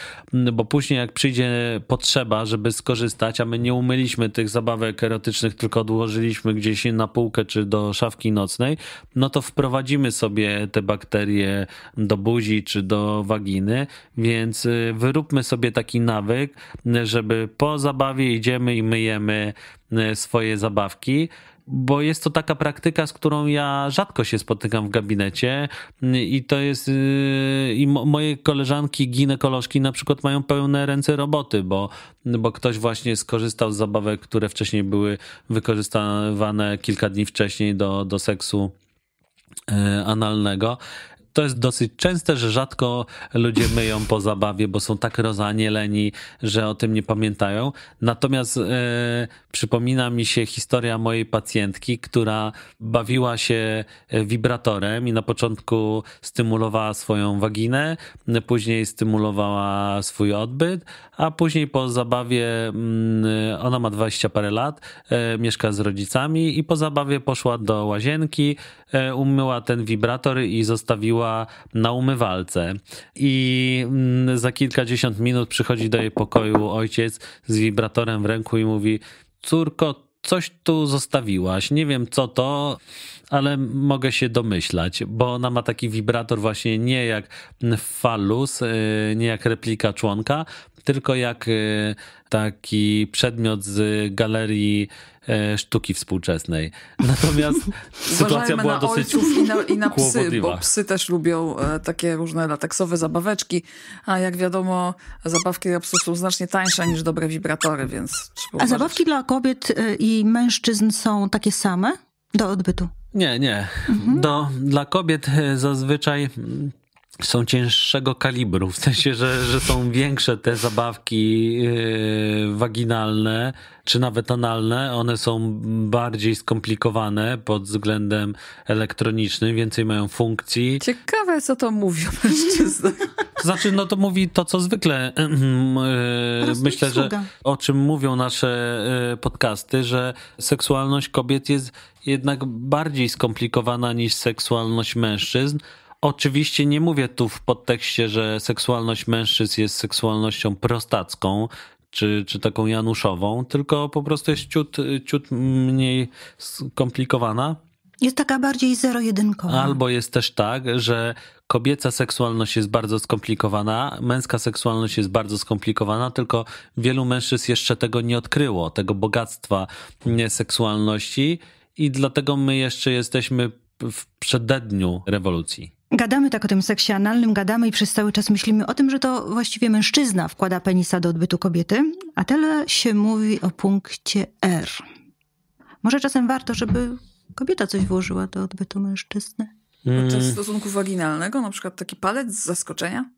bo później jak przyjdzie potrzeba, żeby skorzystać, a my nie umyliśmy tych zabawek erotycznych, tylko odłożyliśmy gdzieś na półkę czy do szafki nocnej, no to wprowadzimy sobie te bakterie do buzi czy do waginy, więc y, wyróbmy sobie taki nawyk, y, żeby po zabawie idziemy i myjemy Y, swoje zabawki, bo jest to taka praktyka, z którą ja rzadko się spotykam w gabinecie y, i to jest y, i moje koleżanki ginekolożki na przykład mają pełne ręce roboty, bo, bo ktoś właśnie skorzystał z zabawek, które wcześniej były wykorzystywane kilka dni wcześniej do, do seksu analnego to jest dosyć częste, że rzadko ludzie myją po zabawie, bo są tak rozanieleni, że o tym nie pamiętają. Natomiast e, przypomina mi się historia mojej pacjentki, która bawiła się wibratorem i na początku stymulowała swoją waginę, później stymulowała swój odbyt, a później po zabawie, mm, ona ma 20 parę lat, e, mieszka z rodzicami i po zabawie poszła do łazienki, e, umyła ten wibrator i zostawiła była na umywalce. I mm, za kilkadziesiąt minut przychodzi do jej pokoju ojciec z wibratorem w ręku i mówi: Córko, coś tu zostawiłaś. Nie wiem co to, ale mogę się domyślać, bo ona ma taki wibrator właśnie nie jak falus y, nie jak replika członka, tylko jak y, taki przedmiot z galerii e, sztuki współczesnej. Natomiast sytuacja była na dosyć i na, i na psy, bo psy też lubią e, takie różne lateksowe zabaweczki, a jak wiadomo zabawki dla psów są znacznie tańsze niż dobre wibratory, więc A uważać. zabawki dla kobiet e, i mężczyzn są takie same do odbytu? Nie, nie. Mhm. Do, dla kobiet zazwyczaj mm, są cięższego kalibru, w sensie, że, że są większe te zabawki yy, waginalne czy nawet analne. One są bardziej skomplikowane pod względem elektronicznym, więcej mają funkcji. Ciekawe, co to mówi mężczyzna. Znaczy, no to mówi to, co zwykle yy, myślę, że o czym mówią nasze yy, podcasty, że seksualność kobiet jest jednak bardziej skomplikowana niż seksualność mężczyzn Oczywiście nie mówię tu w podtekście, że seksualność mężczyzn jest seksualnością prostacką, czy, czy taką januszową, tylko po prostu jest ciut, ciut mniej skomplikowana. Jest taka bardziej zero-jedynkowa. Albo jest też tak, że kobieca seksualność jest bardzo skomplikowana, męska seksualność jest bardzo skomplikowana, tylko wielu mężczyzn jeszcze tego nie odkryło, tego bogactwa seksualności i dlatego my jeszcze jesteśmy w przededniu rewolucji. Gadamy tak o tym seksie analnym, gadamy i przez cały czas myślimy o tym, że to właściwie mężczyzna wkłada penisa do odbytu kobiety, a tyle się mówi o punkcie R. Może czasem warto, żeby kobieta coś włożyła do odbytu mężczyzny? Podczas mm. stosunku waginalnego, na przykład taki palec z zaskoczenia?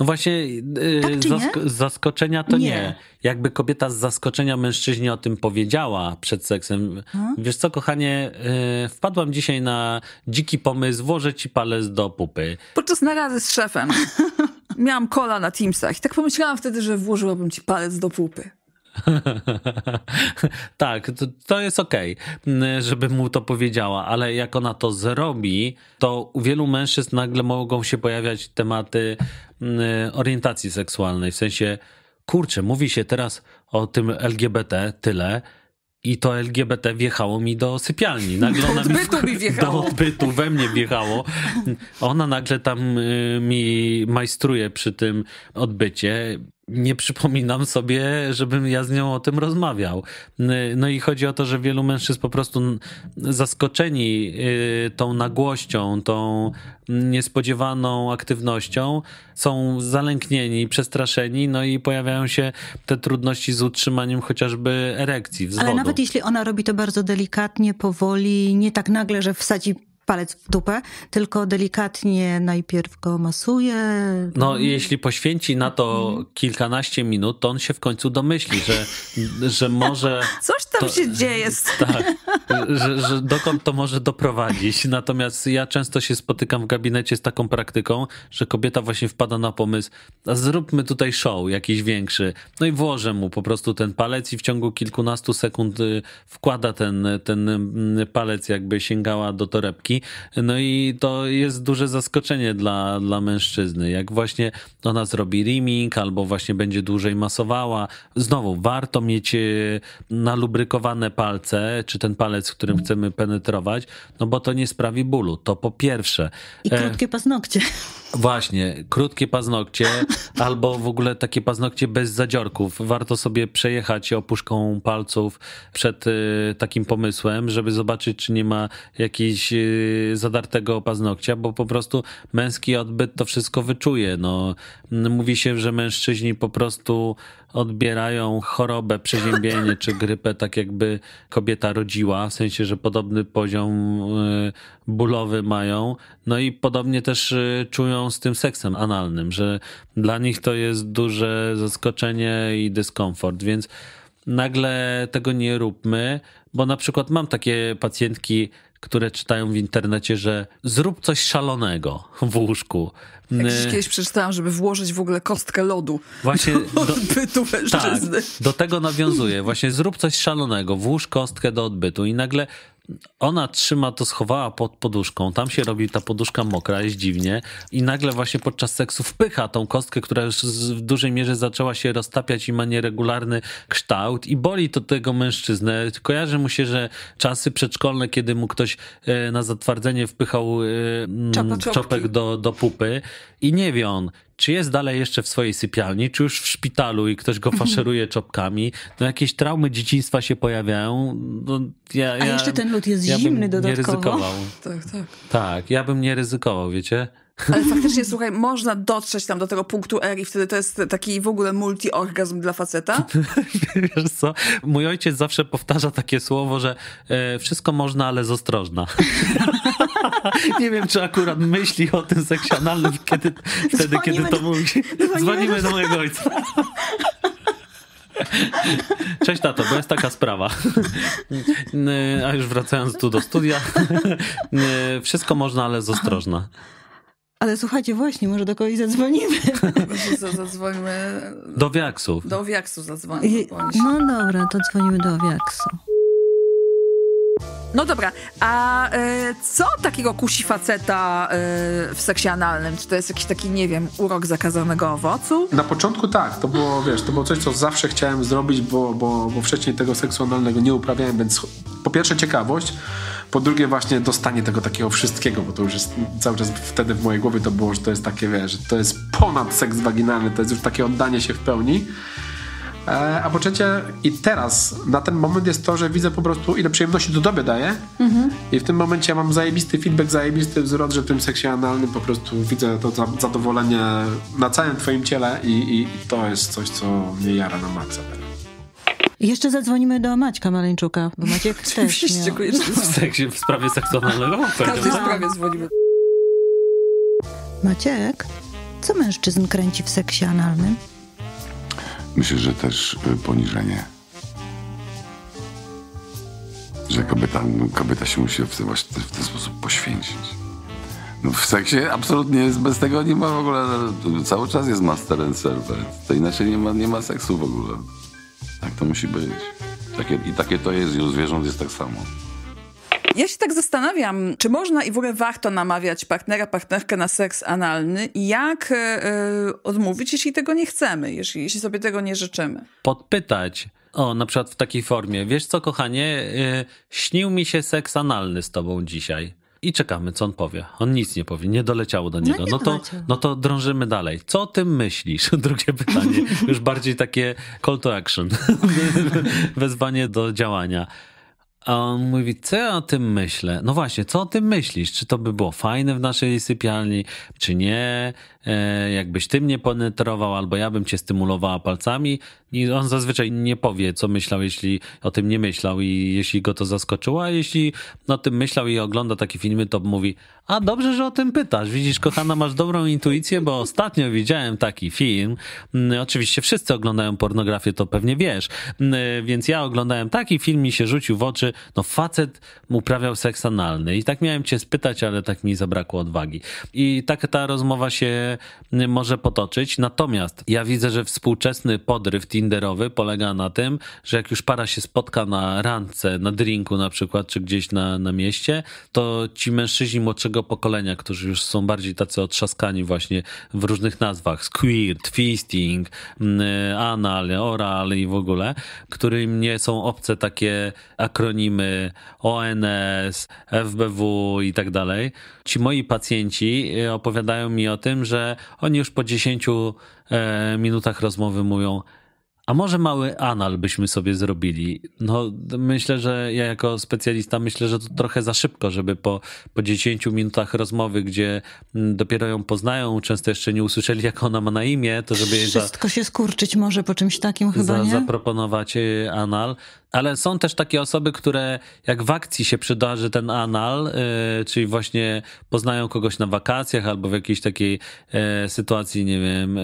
No właśnie, y, tak z zaskoczenia to nie. nie. Jakby kobieta z zaskoczenia mężczyźnie o tym powiedziała przed seksem. Hmm? Wiesz co, kochanie, yy, wpadłam dzisiaj na dziki pomysł, włożę ci palec do pupy. Podczas narady z szefem miałam kola na Teamsach i tak pomyślałam wtedy, że włożyłabym ci palec do pupy. tak, to, to jest okej, okay, mm, żeby mu to powiedziała, ale jak ona to zrobi, to u wielu mężczyzn nagle mogą się pojawiać tematy Mm, orientacji seksualnej. W sensie, kurczę, mówi się teraz o tym LGBT tyle, i to LGBT wjechało mi do sypialni. Nagle ona do odbytu mi, mi wjechało. Do odbytu we mnie wjechało. Ona nagle tam y, mi majstruje przy tym odbycie nie przypominam sobie, żebym ja z nią o tym rozmawiał. No i chodzi o to, że wielu mężczyzn po prostu zaskoczeni y, tą nagłością, tą niespodziewaną aktywnością, są zalęknieni, przestraszeni, no i pojawiają się te trudności z utrzymaniem chociażby erekcji. Wzwodu. Ale nawet jeśli ona robi to bardzo delikatnie, powoli, nie tak nagle, że wsadzi palec w dupę, tylko delikatnie najpierw go masuje. No, jeśli poświęci na to kilkanaście minut, to on się w końcu domyśli, że, że może. Coś tam to, się dzieje. Tak, że, że dokąd to może doprowadzić. Natomiast ja często się spotykam w gabinecie z taką praktyką, że kobieta właśnie wpada na pomysł, a zróbmy tutaj show jakiś większy. No i włożę mu po prostu ten palec i w ciągu kilkunastu sekund y, wkłada ten, ten mm, palec, jakby sięgała do torebki. No i to jest duże zaskoczenie dla, dla mężczyzny. Jak właśnie ona zrobi riming, albo właśnie będzie dłużej masowała. Znowu, warto mieć e, nalubrykowane palce, czy ten palec, w którym chcemy penetrować, no bo to nie sprawi bólu. To po pierwsze. I e, krótkie paznokcie. Właśnie, krótkie paznokcie albo w ogóle takie paznokcie bez zadziorków. Warto sobie przejechać opuszką palców przed y, takim pomysłem, żeby zobaczyć, czy nie ma jakiegoś y, zadartego paznokcia, bo po prostu męski odbyt to wszystko wyczuje. No, mówi się, że mężczyźni po prostu odbierają chorobę, przeziębienie czy grypę, tak jakby kobieta rodziła, w sensie, że podobny poziom y, bólowy mają. No i podobnie też y, czują z tym seksem analnym, że dla nich to jest duże zaskoczenie i dyskomfort, więc nagle tego nie róbmy, bo na przykład mam takie pacjentki, które czytają w internecie, że zrób coś szalonego w łóżku. Jak kiedyś przeczytałam, żeby włożyć w ogóle kostkę lodu Właśnie do, do odbytu mężczyzny. Tak, do tego nawiązuję. Właśnie zrób coś szalonego, włóż kostkę do odbytu i nagle ona trzyma to, schowała pod poduszką, tam się robi ta poduszka mokra, jest dziwnie i nagle właśnie podczas seksu wpycha tą kostkę, która już w dużej mierze zaczęła się roztapiać i ma nieregularny kształt i boli to tego mężczyznę. Kojarzy mu się, że czasy przedszkolne, kiedy mu ktoś e, na zatwardzenie wpychał e, mm, czopek do, do pupy i nie wie on, czy jest dalej jeszcze w swojej sypialni, czy już w szpitalu i ktoś go mhm. faszeruje czopkami, no jakieś traumy dzieciństwa się pojawiają. No, ja, A ja, jeszcze ten lód jest ja zimny dodatkowo. Nie ryzykował. Tak, tak. Tak, ja bym nie ryzykował, wiecie? Ale faktycznie, słuchaj, można dotrzeć tam do tego punktu R i wtedy to jest taki w ogóle multiorgazm dla faceta. Wiesz co, mój ojciec zawsze powtarza takie słowo, że e, wszystko można, ale z ostrożna. nie wiem, czy akurat myśli o tym seksjonalnym kiedy, wtedy, dzwonimy kiedy to mówi. Dzwonimy, dzwonimy do mojego ojca. Cześć tato, bo jest taka sprawa. E, a już wracając tu do studia. E, wszystko można, ale z ostrożna. Ale słuchajcie, właśnie, może do kogoś zadzwonimy. zadzwonimy... Do Wiaksów. Do Wiaksu zadzwonimy. No dobra, to dzwonimy do Wiaksu. No dobra, a y, co takiego kusi faceta y, w seksie analnym? Czy to jest jakiś taki, nie wiem, urok zakazanego owocu? Na początku tak, to było, wiesz, to było coś, co zawsze chciałem zrobić, bo, bo, bo wcześniej tego seksu analnego nie uprawiałem, więc po pierwsze ciekawość, po drugie właśnie dostanie tego takiego wszystkiego, bo to już jest cały czas wtedy w mojej głowie to było, że to jest takie, wiesz, to jest ponad seks waginalny, to jest już takie oddanie się w pełni. E, a po trzecie, i teraz, na ten moment jest to, że widzę po prostu, ile przyjemności to tobie daje. Mhm. I w tym momencie mam zajebisty feedback, zajebisty wzrost, że w tym seksie analnym po prostu widzę to zadowolenie na całym twoim ciele i, i to jest coś, co mnie jara na maksa jeszcze zadzwonimy do Maćka Maleńczuka, bo Maciek też miał... w, w sprawie seksualnego. W każdej sprawie dzwonimy. Maciek, co mężczyzn kręci w seksie analnym? Myślę, że też y, poniżenie. Że kobieta, no, kobieta się musi w ten, właśnie, w ten sposób poświęcić. No w seksie absolutnie jest, bez tego nie ma w ogóle, cały czas jest master and servant. To inaczej nie ma, nie ma seksu w ogóle. Tak to musi być. Takie, I takie to jest i u zwierząt jest tak samo. Ja się tak zastanawiam, czy można i w ogóle warto namawiać partnera, partnerkę na seks analny i jak yy, odmówić, jeśli tego nie chcemy, jeśli, jeśli sobie tego nie życzymy. Podpytać. O, na przykład w takiej formie. Wiesz co, kochanie, yy, śnił mi się seks analny z tobą dzisiaj. I czekamy, co on powie. On nic nie powie, nie doleciało do no niego. No, no to, no to drążymy dalej. Co o tym myślisz? Drugie pytanie, już bardziej takie call to action, wezwanie do działania. A on mówi, co ja o tym myślę? No właśnie, co o tym myślisz? Czy to by było fajne w naszej sypialni, czy nie? E, jakbyś ty mnie penetrował, albo ja bym cię stymulowała palcami. I on zazwyczaj nie powie, co myślał, jeśli o tym nie myślał i jeśli go to zaskoczyło. A jeśli o tym myślał i ogląda takie filmy, to mówi, a dobrze, że o tym pytasz. Widzisz, kochana, masz dobrą intuicję, bo ostatnio widziałem taki film. Mm, oczywiście wszyscy oglądają pornografię, to pewnie wiesz. Mm, więc ja oglądałem taki film i się rzucił w oczy, no facet uprawiał seks analny. I tak miałem cię spytać, ale tak mi zabrakło odwagi. I tak ta rozmowa się mm, może potoczyć. Natomiast ja widzę, że współczesny podryw tinderowy polega na tym, że jak już para się spotka na randce, na drinku na przykład, czy gdzieś na, na mieście, to ci mężczyźni młodszego młodego pokolenia, którzy już są bardziej tacy otrzaskani właśnie w różnych nazwach, squirt, twisting, mm, anal, oral i w ogóle, którym nie są obce takie akronimy ONS, FBW i tak dalej. Ci moi pacjenci e, opowiadają mi o tym, że oni już po 10 e, minutach rozmowy mówią, a może mały anal byśmy sobie zrobili? No, myślę, że ja jako specjalista myślę, że to trochę za szybko, żeby po, po 10 minutach rozmowy, gdzie mm, dopiero ją poznają, często jeszcze nie usłyszeli, jak ona ma na imię, to żeby. Wszystko za, się skurczyć może po czymś takim chyba. Za, nie? Zaproponować y, anal ale są też takie osoby, które jak w akcji się przydarzy ten anal, y, czyli właśnie poznają kogoś na wakacjach albo w jakiejś takiej e, sytuacji, nie wiem, e,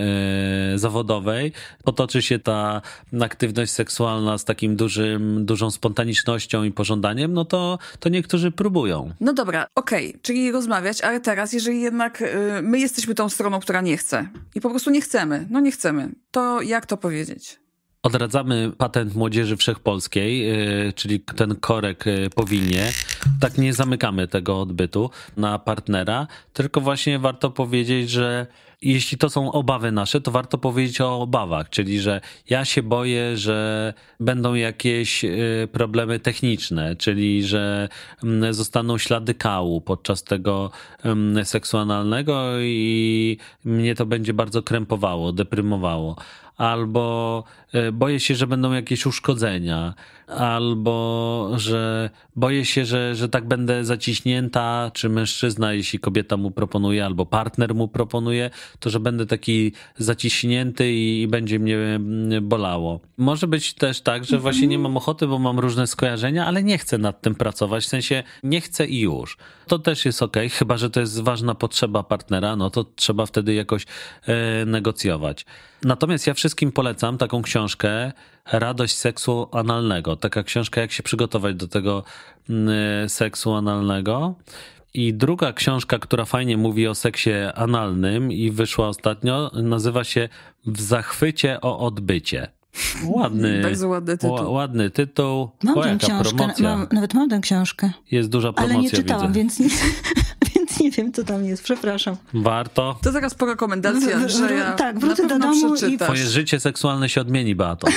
zawodowej, potoczy się ta aktywność seksualna z takim dużym, dużą spontanicznością i pożądaniem, no to, to niektórzy próbują. No dobra, okej, okay, czyli rozmawiać, ale teraz, jeżeli jednak y, my jesteśmy tą stroną, która nie chce i po prostu nie chcemy, no nie chcemy, to jak to powiedzieć? odradzamy patent Młodzieży Wszechpolskiej, y, czyli ten korek y, powilnie. Tak nie zamykamy tego odbytu na partnera, tylko właśnie warto powiedzieć, że jeśli to są obawy nasze, to warto powiedzieć o obawach, czyli że ja się boję, że będą jakieś y, problemy techniczne, czyli że mm, zostaną ślady kału podczas tego mm, seksualnego i mnie to będzie bardzo krępowało, deprymowało albo e, boję się, że będą jakieś uszkodzenia, albo że boję się, że, że tak będę zaciśnięta, czy mężczyzna, jeśli kobieta mu proponuje, albo partner mu proponuje, to że będę taki zaciśnięty i, i będzie mnie mm, bolało. Może być też tak, że właśnie nie mhm. mam ochoty, bo mam różne skojarzenia, ale nie chcę nad tym pracować, w sensie nie chcę i już. To też jest ok, chyba że to jest ważna potrzeba partnera, no to trzeba wtedy jakoś e, negocjować. Natomiast ja wszystkim polecam taką książkę, Radość seksu analnego. Taka książka, jak się przygotować do tego mm, seksu analnego. I druga książka, która fajnie mówi o seksie analnym i wyszła ostatnio, nazywa się W zachwycie o odbycie. Ładny, Bardzo ładny tytuł. ładny tytuł. Mam o, tę książkę, mam, nawet mam tę książkę. Jest duża promocja, Ale nie czytałam, widzę. więc nie, nie wiem, co tam jest, przepraszam. Warto. To taka spora komendacja, Andrzeja. Tak, wrócę do domu i... Twoje życie seksualne się odmieni, Beato.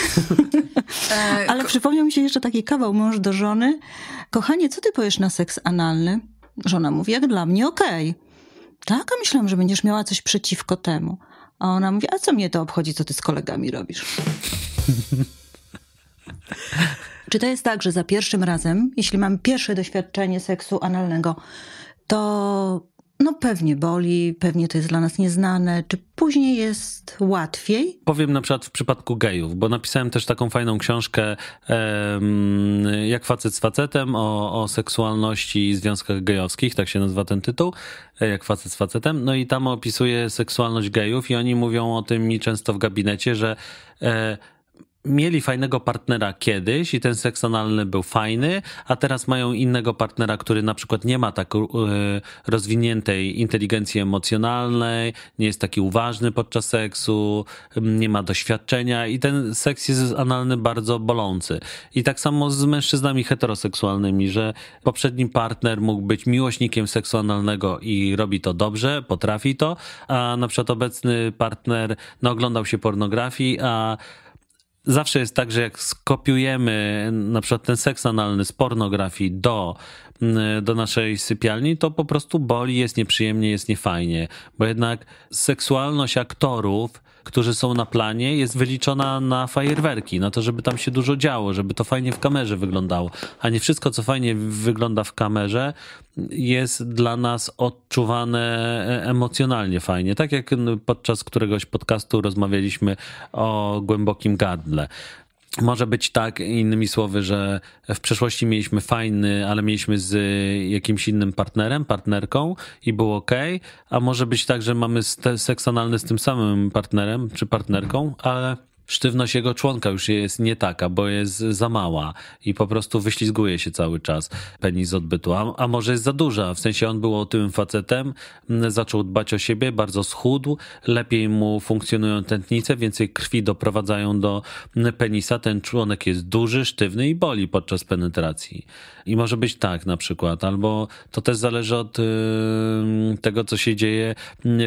E, Ale przypomniał mi się jeszcze taki kawał mąż do żony. Kochanie, co ty powiesz na seks analny? Żona mówi, jak dla mnie okej. Okay. Tak, a myślałam, że będziesz miała coś przeciwko temu. A ona mówi, a co mnie to obchodzi, co ty z kolegami robisz? Czy to jest tak, że za pierwszym razem, jeśli mam pierwsze doświadczenie seksu analnego, to no pewnie boli, pewnie to jest dla nas nieznane. Czy później jest łatwiej? Powiem na przykład w przypadku gejów, bo napisałem też taką fajną książkę um, Jak facet z facetem o, o seksualności i związkach gejowskich, tak się nazywa ten tytuł, jak facet z facetem. No i tam opisuję seksualność gejów i oni mówią o tym mi często w gabinecie, że e, mieli fajnego partnera kiedyś i ten seks analny był fajny, a teraz mają innego partnera, który na przykład nie ma tak e, rozwiniętej inteligencji emocjonalnej, nie jest taki uważny podczas seksu, nie ma doświadczenia i ten seks jest analny bardzo bolący. I tak samo z mężczyznami heteroseksualnymi, że poprzedni partner mógł być miłośnikiem seksu analnego i robi to dobrze, potrafi to, a na przykład obecny partner no, oglądał się pornografii, a zawsze jest tak, że jak skopiujemy na przykład ten seks analny z pornografii do, mm, do naszej sypialni, to po prostu boli, jest nieprzyjemnie, jest niefajnie, bo jednak seksualność aktorów którzy są na planie, jest wyliczona na fajerwerki, na to, żeby tam się dużo działo, żeby to fajnie w kamerze wyglądało. A nie wszystko, co fajnie wygląda w kamerze, jest dla nas odczuwane e, emocjonalnie fajnie. Tak jak podczas któregoś podcastu rozmawialiśmy o głębokim gadle może być tak, innymi słowy, że w przeszłości mieliśmy fajny, ale mieliśmy z y, jakimś innym partnerem, partnerką i było ok, a może być tak, że mamy seks analny z tym samym partnerem czy partnerką, ale sztywność jego członka już jest nie taka, bo jest za mała i po prostu wyślizguje się cały czas penis odbytu, a, a może jest za duża, w sensie on był tym facetem, zaczął dbać o siebie, bardzo schudł, lepiej mu funkcjonują tętnice, więcej krwi doprowadzają do penisa, ten członek jest duży, sztywny i boli podczas penetracji. I może być tak na przykład, albo to też zależy od y, tego, co się dzieje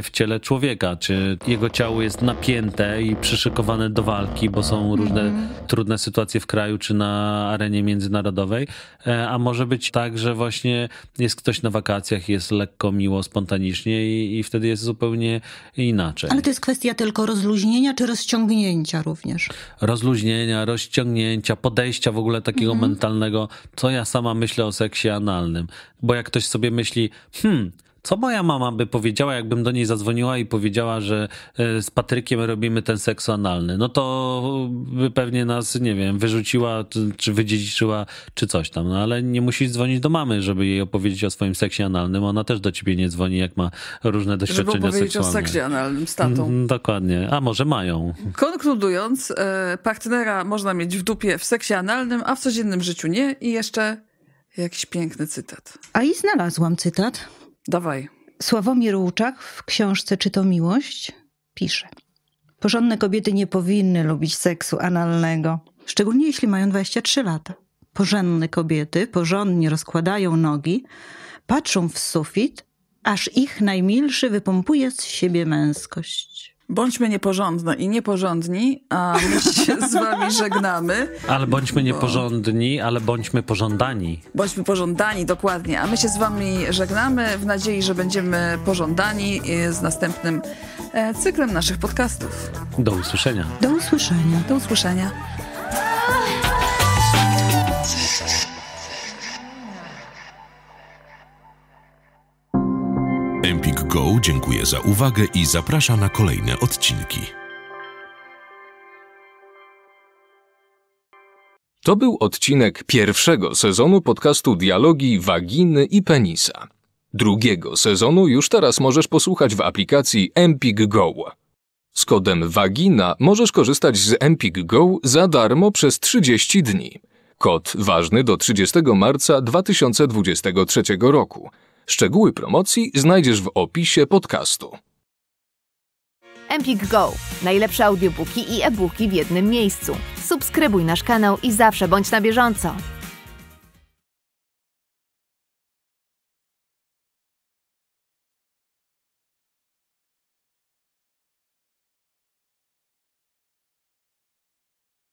w ciele człowieka, czy jego ciało jest napięte i przyszykowane do walki, bo są różne mm. trudne sytuacje w kraju czy na arenie międzynarodowej, e, a może być tak, że właśnie jest ktoś na wakacjach, jest lekko, miło, spontanicznie i, i wtedy jest zupełnie inaczej. Ale to jest kwestia tylko rozluźnienia czy rozciągnięcia również? Rozluźnienia, rozciągnięcia, podejścia w ogóle takiego mm. mentalnego, co ja sama myślę o seksie analnym. Bo jak ktoś sobie myśli, hmm, co moja mama by powiedziała, jakbym do niej zadzwoniła i powiedziała, że e, z Patrykiem robimy ten seks analny? No to by pewnie nas, nie wiem, wyrzuciła, czy wydziedziczyła, czy coś tam. No ale nie musisz dzwonić do mamy, żeby jej opowiedzieć o swoim seksie analnym. Ona też do ciebie nie dzwoni, jak ma różne doświadczenia żeby opowiedzieć seksualne. o seksie analnym z tatą. Mm, dokładnie. A może mają. Konkludując, e, partnera można mieć w dupie w seksie analnym, a w codziennym życiu nie. I jeszcze jakiś piękny cytat. A i znalazłam cytat. Dawaj. Sławomir Łuczak w książce Czy to miłość? pisze. Porządne kobiety nie powinny lubić seksu analnego, szczególnie jeśli mają 23 lata. Porządne kobiety porządnie rozkładają nogi, patrzą w sufit, aż ich najmilszy wypompuje z siebie męskość. Bądźmy nieporządni i nieporządni, a my się z wami żegnamy. Ale bądźmy nieporządni, ale bądźmy pożądani. Bądźmy pożądani, dokładnie. A my się z wami żegnamy w nadziei, że będziemy pożądani y, z następnym e, cyklem naszych podcastów. Do usłyszenia. Do usłyszenia. Do usłyszenia. Go dziękuję za uwagę i zaprasza na kolejne odcinki. To był odcinek pierwszego sezonu podcastu Dialogi Waginy i Penisa. Drugiego sezonu już teraz możesz posłuchać w aplikacji Empik Go. Z kodem WAGINA możesz korzystać z Empik Go za darmo przez 30 dni. Kod ważny do 30 marca 2023 roku. Szczegóły promocji znajdziesz w opisie podcastu. Empik Go. Najlepsze audiobooki i e-booki w jednym miejscu. Subskrybuj nasz kanał i zawsze bądź na bieżąco.